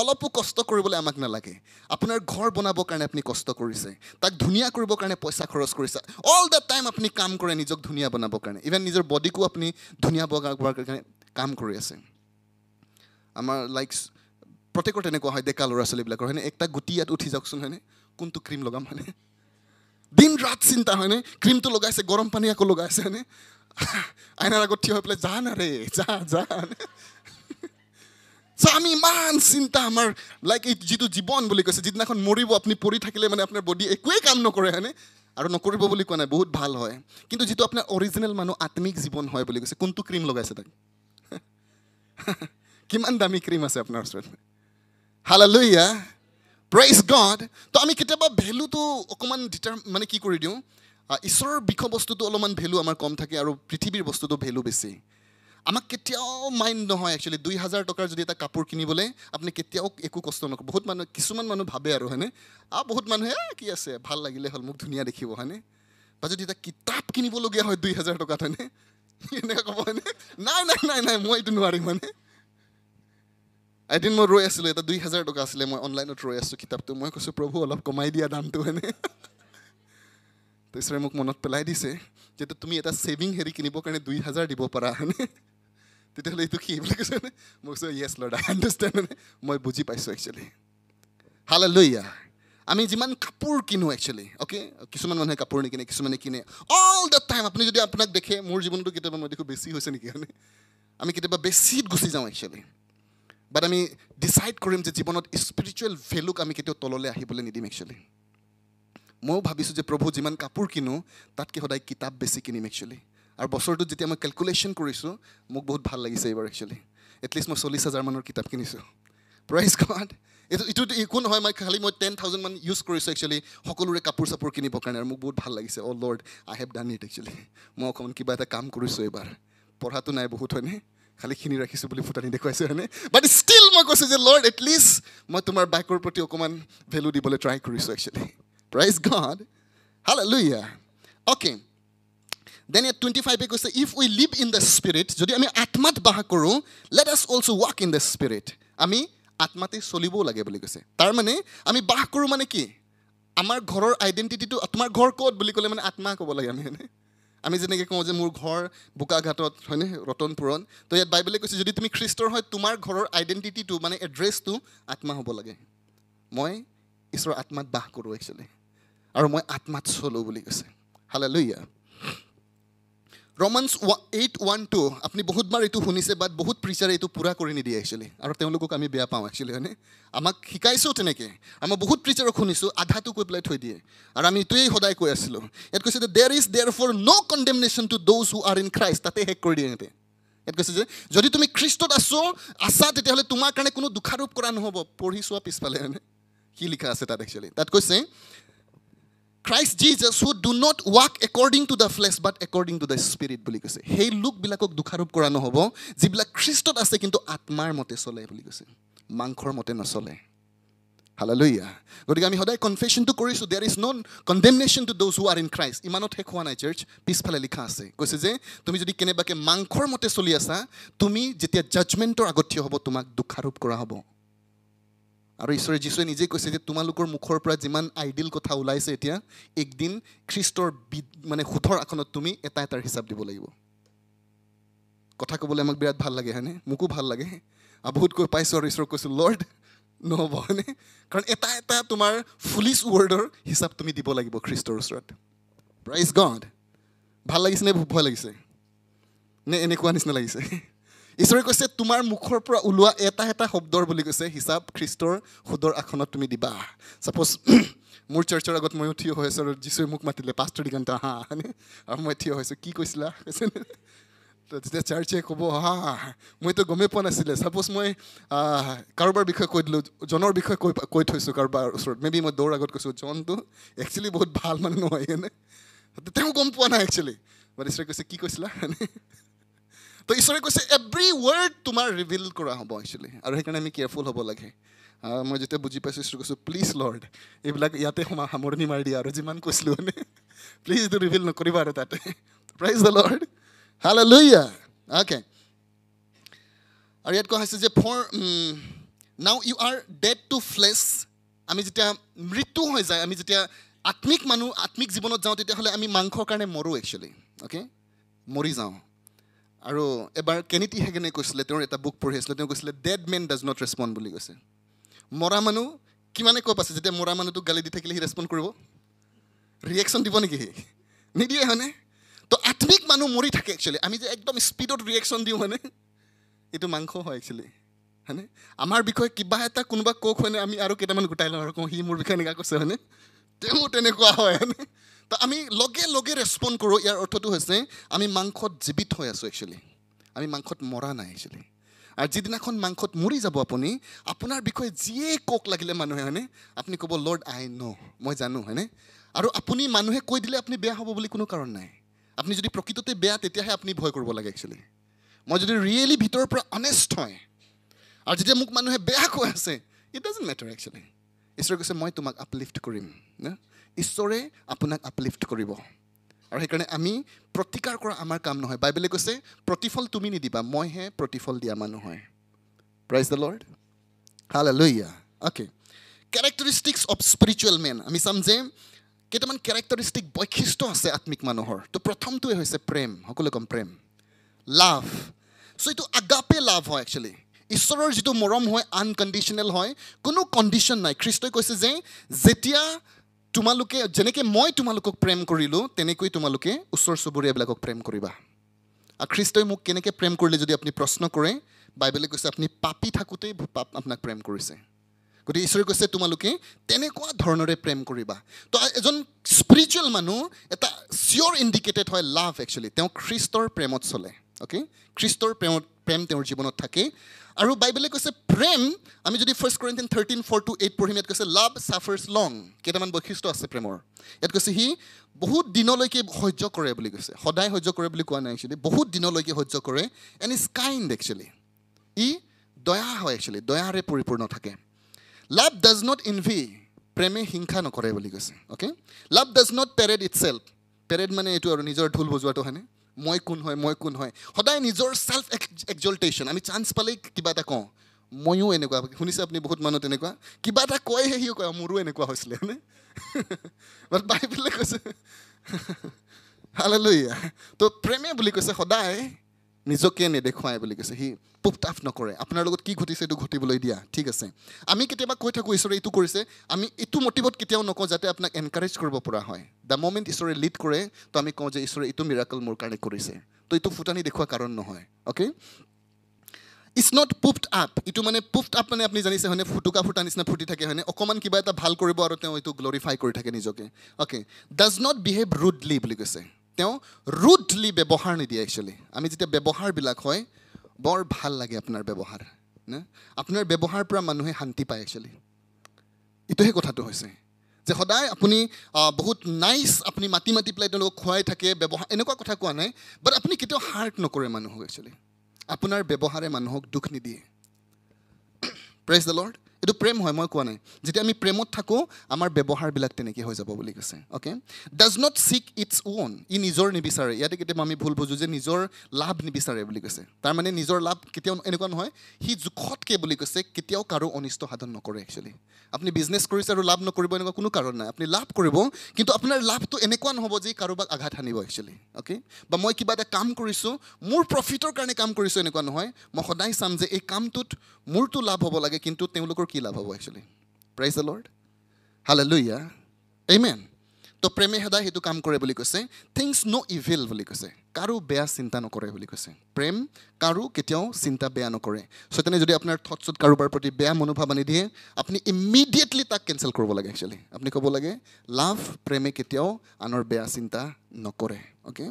অলপো কষ্ট কৰিবলৈ আমাক নালাগে আপোনাৰ ঘৰ বনাবৰ কাৰণে আপুনি কষ্ট কৰিছে তাক ধুনীয়া কৰিবৰ কাৰণে পইচা খৰচ কৰিছে অল দ্য টাইম আপুনি কাম কৰে নিজক ধুনীয়া বনাবৰ কাৰণে ইভেন নিজৰ বডিকো আপুনি ধুনীয়া বগাবৰ কাৰণে কাম কৰি আছে আমাৰ লাইক প্ৰত্যেকৰ তেনেকুৱা হয় ডেকা ল'ৰা ছোৱালীবিলাকৰ হয়নে একটা গুটি ইয়াত উঠি যাওকচোন হয়নে কোনটো ক্ৰীম লগাম হয়নে দিন ৰাত চিন্তা হয়নে ক্ৰীমটো লগাইছে গৰম পানী আকৌ লগাইছে হয়নে আইনাৰ আগত থিয় হৈ পেলাই যা নাৰে যা যা চ' আমি ইমান চিন্তা আমাৰ লাইক এই যিটো জীৱন বুলি কৈছে যিদিনাখন মৰিব আপুনি পৰি থাকিলে মানে আপোনাৰ বডি একোৱেই কাম নকৰে হয়নে আৰু নকৰিব বুলি কোৱা নাই বহুত ভাল হয় কিন্তু যিটো আপোনাৰ অৰিজিনেল মানুহ আত্মিক জীৱন হয় বুলি কৈছে কোনটো ক্ৰীম লগাইছে তাক *laughs* কিমান দামী ক্ৰীম আছে আপোনাৰ ওচৰত হালালৈয়া প্ৰাইজ গড তো আমি কেতিয়াবা ভেলুটো অকণমান ডিটাৰ মানে কি কৰি দিওঁ ঈশ্বৰৰ বিষয়বস্তুটো অলপমান ভেলু আমাৰ কম থাকে আৰু পৃথিৱীৰ বস্তুটো ভেলু বেছি আমাক কেতিয়াও মাইণ্ড নহয় একচুৱেলি দুই হাজাৰ টকাৰ যদি এটা কাপোৰ কিনিবলৈ আপুনি কেতিয়াও একো কষ্ট নকৰে বহুত মানুহ কিছুমান মানুহ ভাবে আৰু হয়নে আৰু বহুত মানুহে কি আছে ভাল লাগিলে হ'ল মোক ধুনীয়া দেখিব হয়নে বা যদি এটা কিতাপ কিনিবলগীয়া হয় দুই হাজাৰ টকাত হয়নে *laughs* এনেকুৱা ক'ব হয়নে নাই নাই নাই নাই মই এইটো নোৱাৰিম মানে এদিন মই ৰৈ আছিলোঁ এটা দুই হাজাৰ টকা আছিলে মই অনলাইনত ৰৈ আছোঁ কিতাপটো মই কৈছোঁ প্ৰভু অলপ কমাই দিয়া দামটো হয়নে *laughs* তাৰপিছতে মোক মনত পেলাই দিছে যে তুমি এটা ছেভিং হেৰি কিনিবৰ কাৰণে দুই হাজাৰ দিব পাৰা হয়নে তেতিয়াহ'লে এইটো কি বুলি কৈছে মানে মই কৈছোঁ য়েছ লৰ্ড আই আণ্ডাৰষ্টেণ্ড মানে মই বুজি পাইছোঁ একচুৱেলি হালে লৈ আহ আমি যিমান কাপোৰ কিনো একচুৱেলি অ'কে কিছুমান মানুহে কাপোৰ নিকিনে কিছুমানে কিনে অল দ্য টাইম আপুনি যদি আপোনাক দেখে মোৰ জীৱনটো কেতিয়াবা মই দেখোঁ বেছি হৈছে নেকি মানে আমি কেতিয়াবা বেছিত গুচি যাওঁ একচুৱেলি বাট আমি ডিচাইড কৰিম যে জীৱনত স্পিৰিচুৱেল ভেলুক আমি কেতিয়াও তললৈ আহিবলৈ নিদিম একচুৱেলি ময়ো ভাবিছোঁ যে প্ৰভু যিমান কাপোৰ কিনো তাতকৈ সদায় কিতাপ বেছি কিনিম একচুৱেলি আৰু বছৰটোত যেতিয়া মই কেলকুলেশ্যন কৰিছোঁ মোক বহুত ভাল লাগিছে এইবাৰ একচুৱেলি এটলিষ্ট মই চল্লিছ হাজাৰমানৰ কিতাপ কিনিছোঁ প্ৰাইজ কাৰ্ড এইটো ইটো একো নহয় মই খালী মই টেন থাউজেণ্ডমান ইউজ কৰিছোঁ একচুৱেলি সকলোৰে কাপোৰ চাপোৰ কিনিবৰ কাৰণে আৰু মোক বহুত ভাল লাগিছে oh' lord I have done it actually মই অকণমান কিবা এটা কাম কৰিছোঁ এইবাৰ পঢ়াটো নাই বহুত হয়নে খালী খিনি ৰাখিছোঁ বুলি ফুটানি দেখুৱাইছে হয়নে বাট ষ্টিল মই কৈছোঁ যে লৰ্ড এটলিষ্ট মই তোমাৰ বাইকৰ প্ৰতি অকণমান ভেলু দিবলৈ ট্ৰাই কৰিছোঁ actually praise God hallelujah okay then ইয়াত টুৱেণ্টি ফাইভে কৈছে if we live in the spirit যদি আমি আত্মাত বাস কৰোঁ let us also' walk in the spirit আমি আত্মাতে চলিবও লাগে বুলি কৈছে তাৰমানে আমি বাস কৰোঁ মানে কি আমাৰ ঘৰৰ আইডেণ্টিটিটো তোমাৰ ঘৰ ক'ত বুলি ক'লে মানে আত্মা ক'ব লাগে আমি মানে আমি যেনেকৈ কওঁ যে মোৰ ঘৰ বোকাঘাটত হয়নে ৰতনপুৰণ তো ইয়াত বাইবেলে কৈছে যদি তুমি খ্ৰীষ্টৰ হয় তোমাৰ ঘৰৰ আইডেণ্টিটিটো মানে এড্ৰেছটো আত্মা হ'ব লাগে মই ঈশ্বৰৰ আত্মাত বাস কৰোঁ একচুৱেলি আৰু মই আত্মাত চলোঁ বুলি কৈছে হালে লৈ ইয়াৰ ৰমানছ এইট ওৱান টু আপুনি বহুতবাৰ এইটো শুনিছে বাট বহুত প্ৰিচাৰে এইটো পূৰা কৰি নিদিয়ে একচুৱেলি আৰু তেওঁলোকক আমি বেয়া পাওঁ একচুৱেলি হয়নে আমাক শিকাইছেও তেনেকৈ আমাৰ বহুত প্ৰিচাৰক শুনিছোঁ আধাটো কৈ পেলাই থৈ দিয়ে আৰু আমি এইটোৱেই সদায় কৈ আছিলোঁ ইয়াত কৈছে যে there is therefore no condemnation to those who are in Christ তাতে শেষ কৰি দিয়ে ইয়াত কৈছে যে যদি তুমি খ্ৰীষ্টত আছো আছা তেতিয়াহ'লে তোমাৰ কাৰণে কোনো দুখাৰোপ কৰা নহ'ব পঢ়ি চোৱা পিছফালে হয়নে কি লিখা আছে তাত একচুৱেলি তাত কৈছে Christ Jesus who do not walk according to the flesh but according to the spirit বুলি কৈছে সেই লোকবিলাকক দোষাৰোপ কৰা নহ'ব যিবিলাক খ্ৰীষ্টত আছে কিন্তু আত্মাৰ মতে চলে বুলি কৈছে মাংসৰ মতে নচলে হালালৈয়া গতিকে আমি সদায় কনফেশ্যনটো কৰিছোঁ there is no condemnation to those who are in Christ ইমানত শেষ হোৱা নাই চাৰ্চ পিছফালে লিখা আছে কৈছে যে তুমি যদি কেনেবাকৈ মাংসৰ মতে চলি আছা তুমি যেতিয়া জাজমেণ্টৰ আগত থিয় হ'ব তোমাক দোষাৰোপ কৰা হ'ব আৰু ঈশ্বৰে যীশুৱে নিজে কৈছে যে তোমালোকৰ মুখৰ পৰা যিমান আইডিয়েল কথা ওলাইছে এতিয়া একদিন খ্ৰীষ্টৰ বি মানে সোধৰ আসনত তুমি এটা এটাৰ হিচাপ দিব লাগিব কথা ক'বলৈ আমাক বিৰাট ভাল লাগে হয়নে মোকো ভাল লাগে আৰু বহুত কৈ পাইছোঁ আৰু ঈশ্বৰক কৈছোঁ লৰ্ড নহ'ব হয়নে কাৰণ এটা এটা তোমাৰ ফুলিছ ৱৰ্ডৰ হিচাপ তুমি দিব লাগিব খ্ৰীষ্টৰ ওচৰত প্ৰাইজ গড ভাল লাগিছেনে ভয় লাগিছে নে এনেকুৱা নিচিনা লাগিছে ঈশ্বৰে কৈছে তোমাৰ মুখৰ পৰা ওলোৱা এটা এটা শব্দৰ বুলি কৈছে হিচাপ খ্ৰীষ্টৰ সুদৰ আসনত তুমি দিবা চাপ'জ *clears throat* মোৰ চাৰ্চৰ আগত ময়ো থিয় হৈ আছোঁ আৰু যীশুৱে মোক মাতিলে পাঁচটো দিগন্ত হা হানে আৰু মই থিয় হৈছোঁ কি কৈছিলা *laughs* কৈছেনে তেতিয়া চাৰ্চে ক'ব হা মইতো গমেই পোৱা নাছিলে ছাপ'জ মই কাৰোবাৰ বিষয়ে কৈ দিলোঁ জনৰ বিষয়ে কৈ কৈ থৈছোঁ কাৰোবাৰ ওচৰত মে বি মই দৌৰ আগত কৈছোঁ জনটো একচুৱেলি বহুত ভাল মানুহ নহয় এনে তেওঁ গম পোৱা নাই একচুৱেলি বাট ঈশ্বৰে কৈছে কি কৈছিলা তো ঈশ্বৰে কৈছে এভৰি ৱৰ্ড তোমাৰ ৰিভিল কৰা হ'ব একচুৱেলি আৰু সেইকাৰণে আমি কেয়াৰফুল হ'ব লাগে মই যেতিয়া বুজি পাইছোঁ ঈশ্বৰ কৈছোঁ প্লিজ লৰ্ড এইবিলাক ইয়াতে সোমা সামৰণি মাৰি দিয়া আৰু যিমান কৈছিলোঁ মানে প্লিজ এইটো ৰিভিল নকৰিবা আৰু তাতে প্ৰাইজ দ্য লৰ্ড হালে লৈয়া অ'কে আৰু ইয়াত কোৱা হৈছে যে for now you are dead to flesh আমি যেতিয়া মৃত্যু হৈ যায় আমি যেতিয়া আত্মিক মানুহ আত্মিক জীৱনত যাওঁ তেতিয়াহ'লে আমি মাংসৰ কাৰণে মৰোঁ একচুৱেলি অ'কে মৰি যাওঁ আৰু এবাৰ কেনিটি হেগেনে কৈছিলে তেওঁৰ এটা বুক পঢ়ি আছিলে তেওঁ কৈছিলে dead men does not respond বুলি কৈছে মৰা মানুহ কিমানে কৈ পাইছে যেতিয়া মৰা মানুহটোক গালি দি থাকিলে সি ৰেচপণ্ড কৰিব ৰিয়েকশ্যন দিব নেকি সি নিদিয়ে হয়নে তো আত্মিক মানুহ মৰি থাকে একচুৱেলি আমি যে একদম স্পীডত ৰিয়েকশ্যন দিওঁ হয়নে এইটো মাংস হয় একচুৱেলি হয়নে আমাৰ বিষয়ে কিবা এটা কোনোবা কওক হয়নে আমি আৰু কেইটামান গোটাই লওঁ আৰু কওঁ সি মোৰ বিষয়ে এনেকুৱা কৈছে হয়নে তেওঁ তেনেকুৱা হয় হয়নে তো আমি লগে লগে ৰেচপণ্ড কৰোঁ ইয়াৰ অৰ্থটো হৈছে আমি মাংসত জীৱিত হৈ আছোঁ একচুৱেলি আমি মাংসত মৰা নাই একচুৱেলি আৰু যিদিনাখন মাংসত মৰি যাব আপুনি আপোনাৰ বিষয়ে যিয়ে কওক লাগিলে মানুহে হয়নে আপুনি ক'ব লৰ্ড আই ন মই জানো হয়নে আৰু আপুনি মানুহে কৈ দিলে আপুনি বেয়া হ'ব বুলি কোনো কাৰণ নাই আপুনি যদি প্ৰকৃততে বেয়া তেতিয়াহে আপুনি ভয় কৰিব লাগে একচুৱেলি মই যদি ৰিয়েলি ভিতৰৰ পৰা অনেষ্ট হয় আৰু যেতিয়া মোক মানুহে বেয়া কৈ আছে ইট ডাজেণ্ট মেটাৰ একচুৱেলি ঈশ্বৰে কৈছে মই তোমাক আপলিফ্ট কৰিম না ঈশ্বৰে আপোনাক আপলিফ্ট কৰিব আৰু সেইকাৰণে আমি প্ৰতিকাৰ কৰা আমাৰ কাম নহয় বাইবেলে কৈছে প্ৰতিফল তুমি নিদিবা মইহে প্ৰতিফল দিয়া মানুহ হয় praise the lord hallelujah okay characteristics of spiritual men আমি চাম যে কেইটামান কেৰেক্টাৰিষ্টিক বৈশিষ্ট্য আছে আত্মিক মানুহৰ তো প্ৰথমটোৱে হৈছে প্ৰেম সকলোৱে কম প্ৰেম লাভ চ' এইটো আগাপে লাভ হয় একচুৱেলি ঈশ্বৰৰ যিটো মৰম হয় আনকণ্ডিশ্যনেল হয় কোনো কণ্ডিশ্যন নাই খ্ৰীষ্টই কৈছে যে যেতিয়া তোমালোকে যেনেকৈ মই তোমালোকক প্ৰেম কৰিলোঁ তেনেকৈ তোমালোকে ওচৰ চুবুৰীয়াবিলাকক প্ৰেম কৰিবা আৰু খ্ৰীষ্টই মোক কেনেকৈ প্ৰেম কৰিলে যদি আপুনি প্ৰশ্ন কৰে বাইবেলে কৈছে আপুনি পাপি থাকোঁতেই পাপ আপোনাক প্ৰেম কৰিছে গতিকে ঈশ্বৰে কৈছে তোমালোকে তেনেকুৱা ধৰণৰে প্ৰেম কৰিবা তো এজন স্পিৰিচুৱেল মানুহ এটা চিয়'ৰ ইণ্ডিকেটেড হয় লাভ একচুৱেলি তেওঁ খ্ৰীষ্টৰ প্ৰেমত চলে অ'কে খ্ৰীষ্টৰ প্ৰেমত প্ৰেম তেওঁৰ জীৱনত থাকে আৰু বাইবেলে কৈছে প্ৰেম আমি যদি first Corinthians thirteen four to eight পঢ়িম ইয়াত কৈছে লাভ চাফাৰ্ছ লং কেইটামান বৈশিষ্ট্য আছে প্ৰেমৰ ইয়াত কৈছে সি বহুত দিনলৈকে সহ্য কৰে বুলি কৈছে সদায় সহ্য কৰে বুলি কোৱা নাই একচুৱেলি বহুত দিনলৈকে সহ্য কৰে এণ্ড ইজ কাইণ্ড একচুৱেলি ই দয়া হয় একচুৱেলি দয়াৰে পৰিপূৰ্ণ থাকে লাভ ডাজ নট ইনভি প্ৰেমে হিংসা নকৰে বুলি কৈছে okay love does not parade itself parade মানে এইটো আৰু নিজৰ ঢোল বজোৱাটো হয়নে মই কোন হয় মই কোন হয় সদায় নিজৰ ছেল্ফ একজলটেশ্যন আমি চান্স পালেই কিবা এটা কওঁ ময়ো এনেকুৱা শুনিছে আপুনি বহুত মানুহ তেনেকুৱা কিবা এটা কয়হে সিও কয় মোৰো এনেকুৱা হৈছিলে হয়নে বাট *laughs* বাইবেলে কৈছে হাললৈ *laughs* ত' প্ৰেমে বুলি কৈছে সদায় নিজকে নেদেখুৱাই বুলি কৈছে সি পুপ টাফ নকৰে আপোনাৰ লগত কি ঘটিছে এইটো ঘটিবলৈ দিয়া ঠিক আছে আমি কেতিয়াবা কৈ থাকোঁ ঈশ্বৰে এইটো কৰিছে আমি এইটো মটিভত কেতিয়াও নকওঁ যাতে আপোনাক এনকাৰেজ কৰিব পৰা হয় দ্য মমেণ্ট ঈশ্বৰে লিড কৰে তো আমি কওঁ যে ঈশ্বৰে এইটো মিৰাকল মোৰ কাৰণে কৰিছে তো এইটো ফুটানি দেখুওৱা কাৰণ নহয় okay it's not puffed up এইটো মানে পুফ্ট আপ মানে আপুনি জানিছে হয়নে ফুটুকা ফুটা নিচিনা ফুটি থাকে হয়নে অকণমান কিবা এটা ভাল কৰিব আৰু তেওঁ এইটো গ্লৰিফাই কৰি থাকে নিজকে okay does not behave rudely বুলি কৈছে তেওঁ ৰুডলি ব্যৱহাৰ নিদিয়ে একচুৱেলি আমি যেতিয়া ব্যৱহাৰবিলাক হয় বৰ ভাল লাগে আপোনাৰ ব্যৱহাৰ নে আপোনাৰ ব্যৱহাৰৰ পৰা মানুহে শান্তি পায় একচুৱেলি এইটোহে কথাটো হৈছে যে সদায় আপুনি বহুত নাইচ আপুনি মাতি মাতি পেলাই তেওঁলোকক খুৱাই থাকে ব্যৱহাৰ এনেকুৱা কথা কোৱা নাই বাট আপুনি কেতিয়াও হাৰ্ট নকৰে মানুহক একচুৱেলি আপোনাৰ ব্যৱহাৰে মানুহক দুখ নিদিয়ে প্ৰেছ দ্য লৰ্ড এইটো প্ৰেম হয় মই কোৱা নাই যেতিয়া আমি প্ৰেমত থাকোঁ আমাৰ ব্যৱহাৰবিলাক তেনেকৈ হৈ যাব বুলি কৈছে okay does not seek its own ই নিজৰ নিবিচাৰে ইয়াতে কেতিয়াবা আমি ভুল বুজোঁ যে নিজৰ লাভ নিবিচাৰে বুলি কৈছে তাৰমানে নিজৰ লাভ কেতিয়াও এনেকুৱা নহয় সি জোখতকৈ বুলি কৈছে কেতিয়াও কাৰো অনিষ্ট সাধন নকৰে একচুৱেলি আপুনি বিজনেছ কৰিছে আৰু লাভ নকৰিব এনেকুৱা কোনো কাৰণ নাই আপুনি লাভ কৰিব কিন্তু আপোনাৰ লাভটো এনেকুৱা নহ'ব যে কাৰোবাক আঘাত সানিব একচুৱেলি অ'কে বা মই কিবা এটা কাম কৰিছোঁ মোৰ প্ৰফিটৰ কাৰণে কাম কৰিছোঁ এনেকুৱা নহয় মই সদায় চাম যে এই কামটোত মোৰতো লাভ হ'ব লাগে কিন্তু তেওঁলোকৰ কি লাভ হবো অ্যাকচুয়ালি প্রাইজ দ্য লর্ড হালে লুইয়া এইমেন তো প্ৰেমে সদায় সেইটো কাম কৰে বুলি কৈছে থিংছ ন' ইভিল বুলি কৈছে কাৰো বেয়া চিন্তা নকৰে বুলি কৈছে প্ৰেম কাৰো কেতিয়াও চিন্তা বেয়া নকৰে চ' তেনে যদি আপোনাৰ থটছত কাৰোবাৰ প্ৰতি বেয়া মনোভাৱ আনি দিয়ে আপুনি ইমিডিয়েটলি তাক কেঞ্চেল কৰিব লাগে একচুৱেলি আপুনি ক'ব লাগে লাভ প্ৰেমে কেতিয়াও আনৰ বেয়া চিন্তা নকৰে okay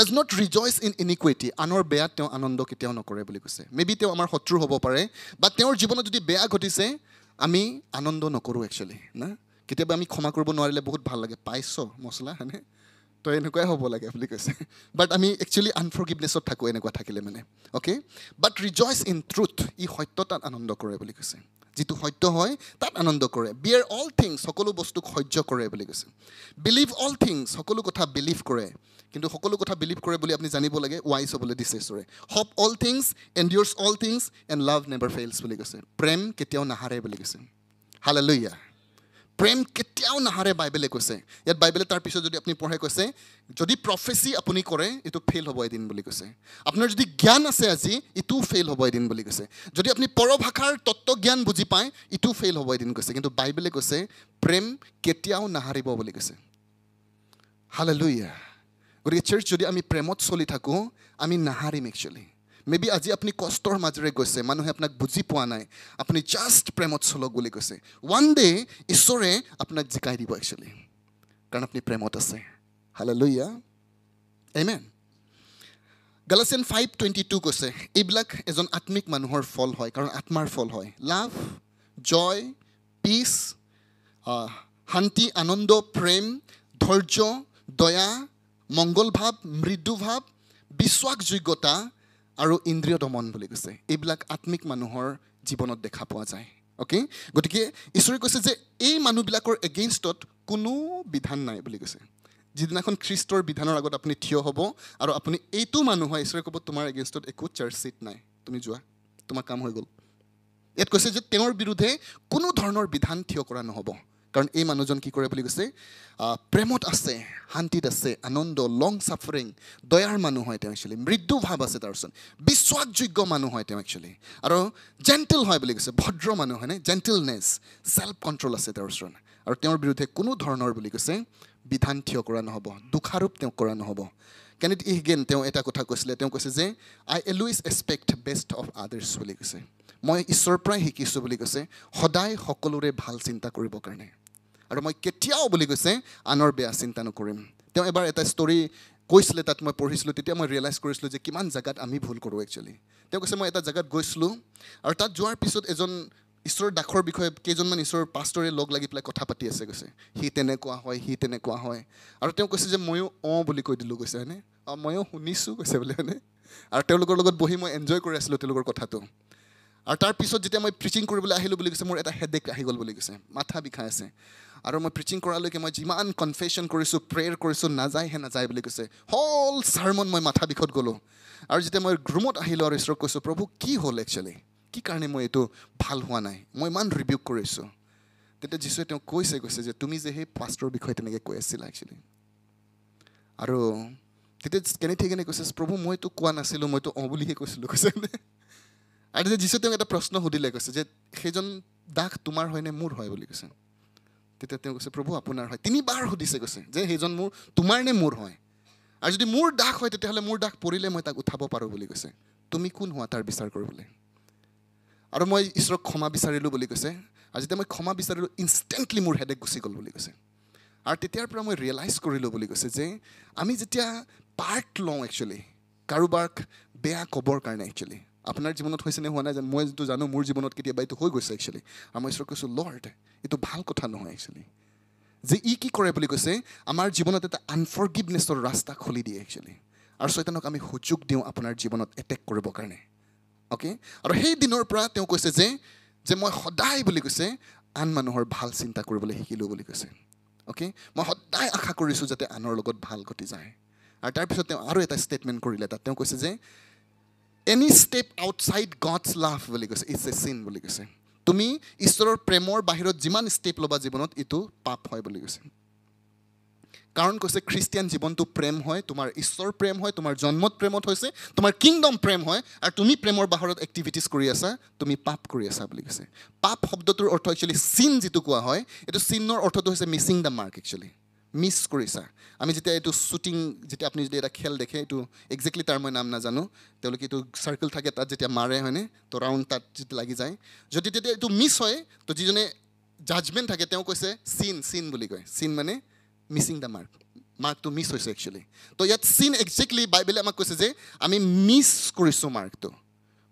does not rejoice in iniquity আনৰ বেয়াত তেওঁ আনন্দ কেতিয়াও নকৰে বুলি কৈছে মে বি তেওঁ আমাৰ শত্ৰু হ'ব পাৰে বা তেওঁৰ জীৱনত যদি বেয়া ঘটিছে আমি আনন্দ নকৰোঁ একচুৱেলি না কেতিয়াবা আমি ক্ষমা কৰিব নোৱাৰিলে বহুত ভাল লাগে পাইছ মছলা হয়নে তো এনেকুৱাই হ'ব লাগে বুলি কৈছে বাট আমি একচুৱেলি আনফৰগিভনেছত থাকোঁ এনেকুৱা থাকিলে মানে okay but rejoice in truth ই সত্য তাত আনন্দ কৰে বুলি কৈছে যিটো সত্য হয় তাত আনন্দ কৰে বিয়েৰ অল থিংছ সকলো বস্তুক সহ্য কৰে বুলি কৈছে বিলিভ অল থিংছ সকলো কথা বিলিভ কৰে কিন্তু সকলো কথা বিলিভ কৰে বুলি আপুনি জানিব লাগে ৱাইজ হ'বলৈ দিছে ইশ্বৰে hope all things endures all things and love never fails বুলি কৈছে প্ৰেম কেতিয়াও নাহাৰে বুলি কৈছে হালে প্ৰেম কেতিয়াও নাহাৰে বাইবেলে কৈছে ইয়াত বাইবেলে তাৰ পিছত যদি আপুনি পঢ়ে কৈছে যদি প্ৰফেচি আপুনি কৰে এইটো ফেইল হ'ব এদিন বুলি কৈছে আপোনাৰ যদি জ্ঞান আছে আজি ইটোও ফেইল হ'ব এদিন বুলি কৈছে যদি আপুনি পৰভাষাৰ জ্ঞান বুজি পায় ইটো ফেইল হ'ব এদিন কৈছে কিন্তু বাইবেলে কৈছে প্ৰেম কেতিয়াও নাহাৰিব বুলি কৈছে হালে লুই গতিকে চাৰ্চ যদি আমি প্ৰেমত চলি থাকোঁ আমি নাহাৰিম একচুৱেলি মেবি আজি আপুনি কষ্টৰ মাজেৰে গৈছে মানুহে আপোনাক বুজি পোৱা নাই আপুনি জাষ্ট প্ৰেমত চলক বুলি কৈছে ওৱান ডে ঈশ্বৰে আপোনাক জিকাই দিব একচুৱেলি কাৰণ আপুনি প্ৰেমত আছে hallelujah amen Galatians five twenty two কৈছে এইবিলাক এজন আত্মিক মানুহৰ ফল হয় কাৰণ আত্মাৰ ফল হয় লাভ জয় পিচ শান্তি আনন্দ প্ৰেম ধৈৰ্য দয়া মংগলভাৱ মৃদুভাৱ বিশ্বাসযোগ্যতা আৰু ইন্দ্ৰিয় দমন বুলি কৈছে এইবিলাক আত্মিক মানুহৰ জীৱনত দেখা পোৱা যায় অ'কে গতিকে ঈশ্বৰে কৈছে যে এই মানুহবিলাকৰ এগেইনষ্টত কোনো বিধান নাই বুলি কৈছে যিদিনাখন খ্ৰীষ্টৰ বিধানৰ আগত আপুনি থিয় হ'ব আৰু আপুনি এইটো মানুহ হয় ঈশ্বৰে ক'ব তোমাৰ এগেইনষ্টত একো চাৰ্জ শ্বিট নাই তুমি যোৱা তোমাৰ কাম হৈ গ'ল ইয়াত কৈছে যে তেওঁৰ বিৰুদ্ধে কোনো ধৰণৰ বিধান থিয় কৰা নহ'ব কাৰণ এই মানুহজন কি কৰে বুলি কৈছে প্ৰেমত আছে শান্তিত আছে আনন্দ লং ছাফাৰিং দয়াৰ মানুহ হয় তেওঁ একচুৱেলি ভাৱ আছে তাৰপিছত বিশ্বাসযোগ্য মানুহ হয় তেওঁ একচুৱেলি আৰু জেণ্টেল হয় বুলি কৈছে ভদ্ৰ মানুহ হয়নে জেণ্টেলনেছ ছেল্ফ কণ্ট্ৰল আছে তেওঁৰ ওচৰত আৰু তেওঁৰ বিৰুদ্ধে কোনো ধৰণৰ বুলি কৈছে বিধান থিয় কৰা নহ'ব দুখাৰোপ তেওঁক কৰা নহ'ব কেনেট ইহগেন তেওঁ এটা কথা কৈছিলে তেওঁ কৈছে যে I always expect best of others বুলি কৈছে মই ঈশ্বৰৰ পৰাই শিকিছোঁ বুলি কৈছে সদায় সকলোৰে ভাল চিন্তা কৰিবৰ কাৰণে আৰু মই কেতিয়াও বুলি কৈছে আনৰ বেয়া চিন্তা নকৰিম তেওঁ এবাৰ এটা ষ্টৰী কৈছিলে তাত মই পঢ়িছিলোঁ তেতিয়া মই ৰিয়েলাইজ কৰিছিলোঁ যে কিমান জেগাত আমি ভুল কৰোঁ একচুৱেলি তেওঁ কৈছে মই এটা জেগাত গৈছিলোঁ আৰু তাত যোৱাৰ পিছত এজন ঈশ্বৰৰ দাসৰ বিষয়ে কেইজনমান ঈশ্বৰৰ পাষ্টৰে লগ লাগি পেলাই কথা পাতি আছে কৈছে সি তেনেকুৱা হয় সি তেনেকুৱা হয় আৰু তেওঁ কৈছে যে ময়ো অঁ বুলি কৈ দিলোঁ কৈছে হয়নে অঁ ময়ো শুনিছোঁ কৈছে বুলি হয়নে আৰু তেওঁলোকৰ লগত বহি মই এনজয় কৰি আছিলোঁ তেওঁলোকৰ কথাটো আৰু তাৰপিছত যেতিয়া মই প্ৰিচিং কৰিবলৈ আহিলোঁ বুলি কৈছে মোৰ এটা হেডেক আহি গ'ল বুলি কৈছে মাথা বিষাই আছে আৰু মই প্ৰিচিং কৰালৈকে মই যিমান কনফেশ্যন কৰিছোঁ প্ৰেয়াৰ কৰিছোঁ নাযায় হে নাযায় বুলি কৈছে হল চাৰ্মন মই মাথা বিষত গ'লোঁ আৰু যেতিয়া মই ৰুমত আহিলোঁ আৰু ঈশ্বৰক কৈছোঁ প্ৰভু কি হ'ল একচুৱেলি কি কাৰণে মই এইটো ভাল হোৱা নাই মই ইমান ৰিভিউ কৰিছোঁ তেতিয়া যিচুৱে তেওঁ কৈছে কৈছে যে তুমি যে সেই পাষ্টৰ বিষয়ে তেনেকৈ কৈ আছিলা একচুৱেলি আৰু তেতিয়া কেনে ঠিক কেনে কৈছে প্ৰভু মইতো কোৱা নাছিলোঁ মইতো অঁ বুলিহে কৈছিলোঁ কৈছে আৰু তেতিয়া যীশুৱে তেওঁক এটা প্ৰশ্ন সুধিলে কৈছে যে সেইজন দাস তোমাৰ হয়নে মোৰ হয় বুলি কৈছে তেতিয়া তেওঁ কৈছে প্ৰভু আপোনাৰ হয় তিনিবাৰ সুধিছে কৈছে যে সেইজন মোৰ তোমাৰ নে মোৰ হয় আৰু যদি মোৰ দাস হয় তেতিয়াহ'লে মোৰ দাস পৰিলে মই তাক উঠাব পাৰোঁ বুলি কৈছে তুমি কোন হোৱা তাৰ বিচাৰ কৰিবলৈ আৰু মই ঈশ্বৰক ক্ষমা বিচাৰিলোঁ বুলি কৈছে আৰু যেতিয়া মই ক্ষমা বিচাৰিলোঁ ইনষ্টেণ্টলি মোৰ হেডেক গুচি গ'ল বুলি কৈছে আৰু তেতিয়াৰ পৰা মই ৰিয়েলাইজ কৰিলোঁ বুলি কৈছে যে আমি যেতিয়া পাৰ্ট লওঁ একচুৱেলি কাৰোবাক বেয়া ক'বৰ কাৰণে একচুৱেলি আপোনাৰ জীৱনত হৈছে নে হোৱা নাই মই যিটো জানো মোৰ জীৱনত কেতিয়াবা এইটো হৈ গৈছে একচুৱেলি আৰু মই ঈশ্বৰক কৈছোঁ লৰ্ড এইটো ভাল কথা নহয় একচুৱেলি যে ই কি কৰে বুলি কৈছে আমাৰ জীৱনত এটা আনফৰগিভনেছৰ ৰাস্তা খুলি দিয়ে একচুৱেলি আৰু চৈতানক আমি সুযোগ দিওঁ আপোনাৰ জীৱনত এটেক কৰিবৰ কাৰণে অ'কে আৰু সেই দিনৰ পৰা তেওঁ কৈছে যে যে মই সদায় বুলি কৈছে আন মানুহৰ ভাল চিন্তা কৰিবলৈ শিকিলোঁ বুলি কৈছে অ'কে মই সদায় আশা কৰিছোঁ যাতে আনৰ লগত ভাল ঘটি যায় আৰু তাৰপিছত তেওঁ আৰু এটা ষ্টেটমেণ্ট কৰিলে তাত তেওঁ কৈছে যে any step outside God's love বুলি কৈছে ইটছ এ চিন বুলি কৈছে তুমি ঈশ্বৰৰ প্ৰেমৰ বাহিৰত যিমান ষ্টেপ ল'বা জীৱনত এইটো পাপ হয় বুলি কৈছে কাৰণ কৈছে খ্ৰীষ্টিয়ান জীৱনটো প্ৰেম হয় তোমাৰ ঈশ্বৰ প্ৰেম হয় তোমাৰ জন্মত প্ৰেমত হৈছে তোমাৰ কিংডম প্ৰেম হয় আৰু তুমি প্ৰেমৰ বাহিৰত এক্টিভিটিছ কৰি আছা তুমি পাপ কৰি আছা বুলি কৈছে পাপ শব্দটোৰ অৰ্থ একচুৱেলি চিন যিটো কোৱা হয় এইটো চিনৰ অৰ্থটো হৈছে missing the mark actually miss কৰিছা আমি যেতিয়া এইটো শ্বুটিং যেতিয়া আপুনি যদি এটা খেল দেখে এইটো একজেক্টলি তাৰ মই নাম নাজানো তেওঁলোকে এইটো চাৰ্কল থাকে তাত যেতিয়া মাৰে হয়নে তো ৰাউণ্ড তাত যেতিয়া লাগি যায় যদি তেতিয়া এইটো মিছ হয় তো যিজনে জাজমেণ্ট থাকে তেওঁ কৈছে চিন চিন বুলি কয় চিন মানে মিছিং দ্য মাৰ্ক মাৰ্কটো মিছ হৈছে একচুৱেলি তো ইয়াত চিন একজেক্টলি বাইবেলে আমাক কৈছে যে আমি মিছ কৰিছোঁ মাৰ্কটো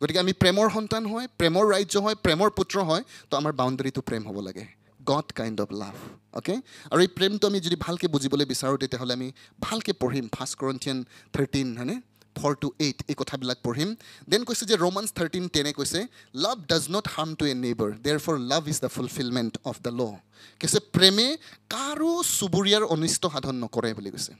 গতিকে আমি প্ৰেমৰ সন্তান হয় প্ৰেমৰ ৰাজ্য হয় প্ৰেমৰ পুত্ৰ হয় তো আমাৰ বাউণ্ডেৰীটো প্ৰেম হ'ব লাগে God kind of love okay আৰু এই প্ৰেমটো আমি যদি ভালকৈ বুজিবলৈ বিচাৰোঁ তেতিয়াহ'লে আমি ভালকৈ পঢ়িম ফাৰ্ষ্ট কৰণ্টিয়ান থাৰ্টিন হয়নে ফ'ৰ টু এইট এই কথাবিলাক পঢ়িম দেন কৈছে যে ৰোমান্স থাৰ্টিন টেনে কৈছে love does not harm to a neighbour therefore love is the fulfilment of the law' কৈছে প্ৰেমে কাৰো চুবুৰীয়াৰ অনিষ্ট সাধন নকৰে বুলি কৈছে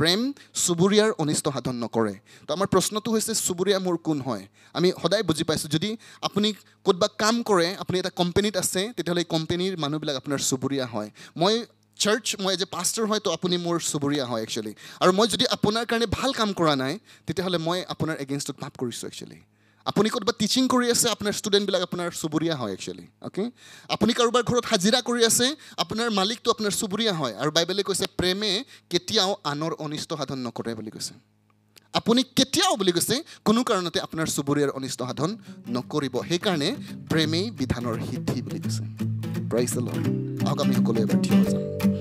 প্ৰেম চুবুৰীয়াৰ অনিষ্ট সাধন নকৰে তো আমাৰ প্ৰশ্নটো হৈছে চুবুৰীয়া মোৰ কোন হয় আমি সদায় বুজি পাইছোঁ যদি আপুনি ক'ৰবাত কাম কৰে আপুনি এটা কোম্পেনীত আছে তেতিয়াহ'লে এই কোম্পেনীৰ মানুহবিলাক আপোনাৰ চুবুৰীয়া হয় মই চাৰ্চ মই এজ এ পাষ্টাৰ হয় তো আপুনি মোৰ চুবুৰীয়া হয় একচুৱেলি আৰু মই যদি আপোনাৰ কাৰণে ভাল কাম কৰা নাই তেতিয়াহ'লে মই আপোনাৰ এগেইনষ্টত পাপ কৰিছোঁ একচুৱেলি আপুনি ক'ৰবাত টিচিং কৰি আছে আপোনাৰ ষ্টুডেণ্টবিলাক আপোনাৰ চুবুৰীয়া হয় একচুৱেলি অ'কে আপুনি কাৰোবাৰ ঘৰত হাজিৰা কৰি আছে আপোনাৰ মালিকটো আপোনাৰ চুবুৰীয়া হয় আৰু বাইবেলে কৈছে প্ৰেমে কেতিয়াও আনৰ অনিষ্ট সাধন নকৰে বুলি কৈছে আপুনি কেতিয়াও বুলি কৈছে কোনো কাৰণতে আপোনাৰ চুবুৰীয়াৰ অনিষ্ট সাধন নকৰিব সেইকাৰণে প্ৰেমেই বিধানৰ সিদ্ধি বুলি কৈছে প্ৰাইজ আহক আমি সকলোৱে এবাৰ থিয় যাওঁ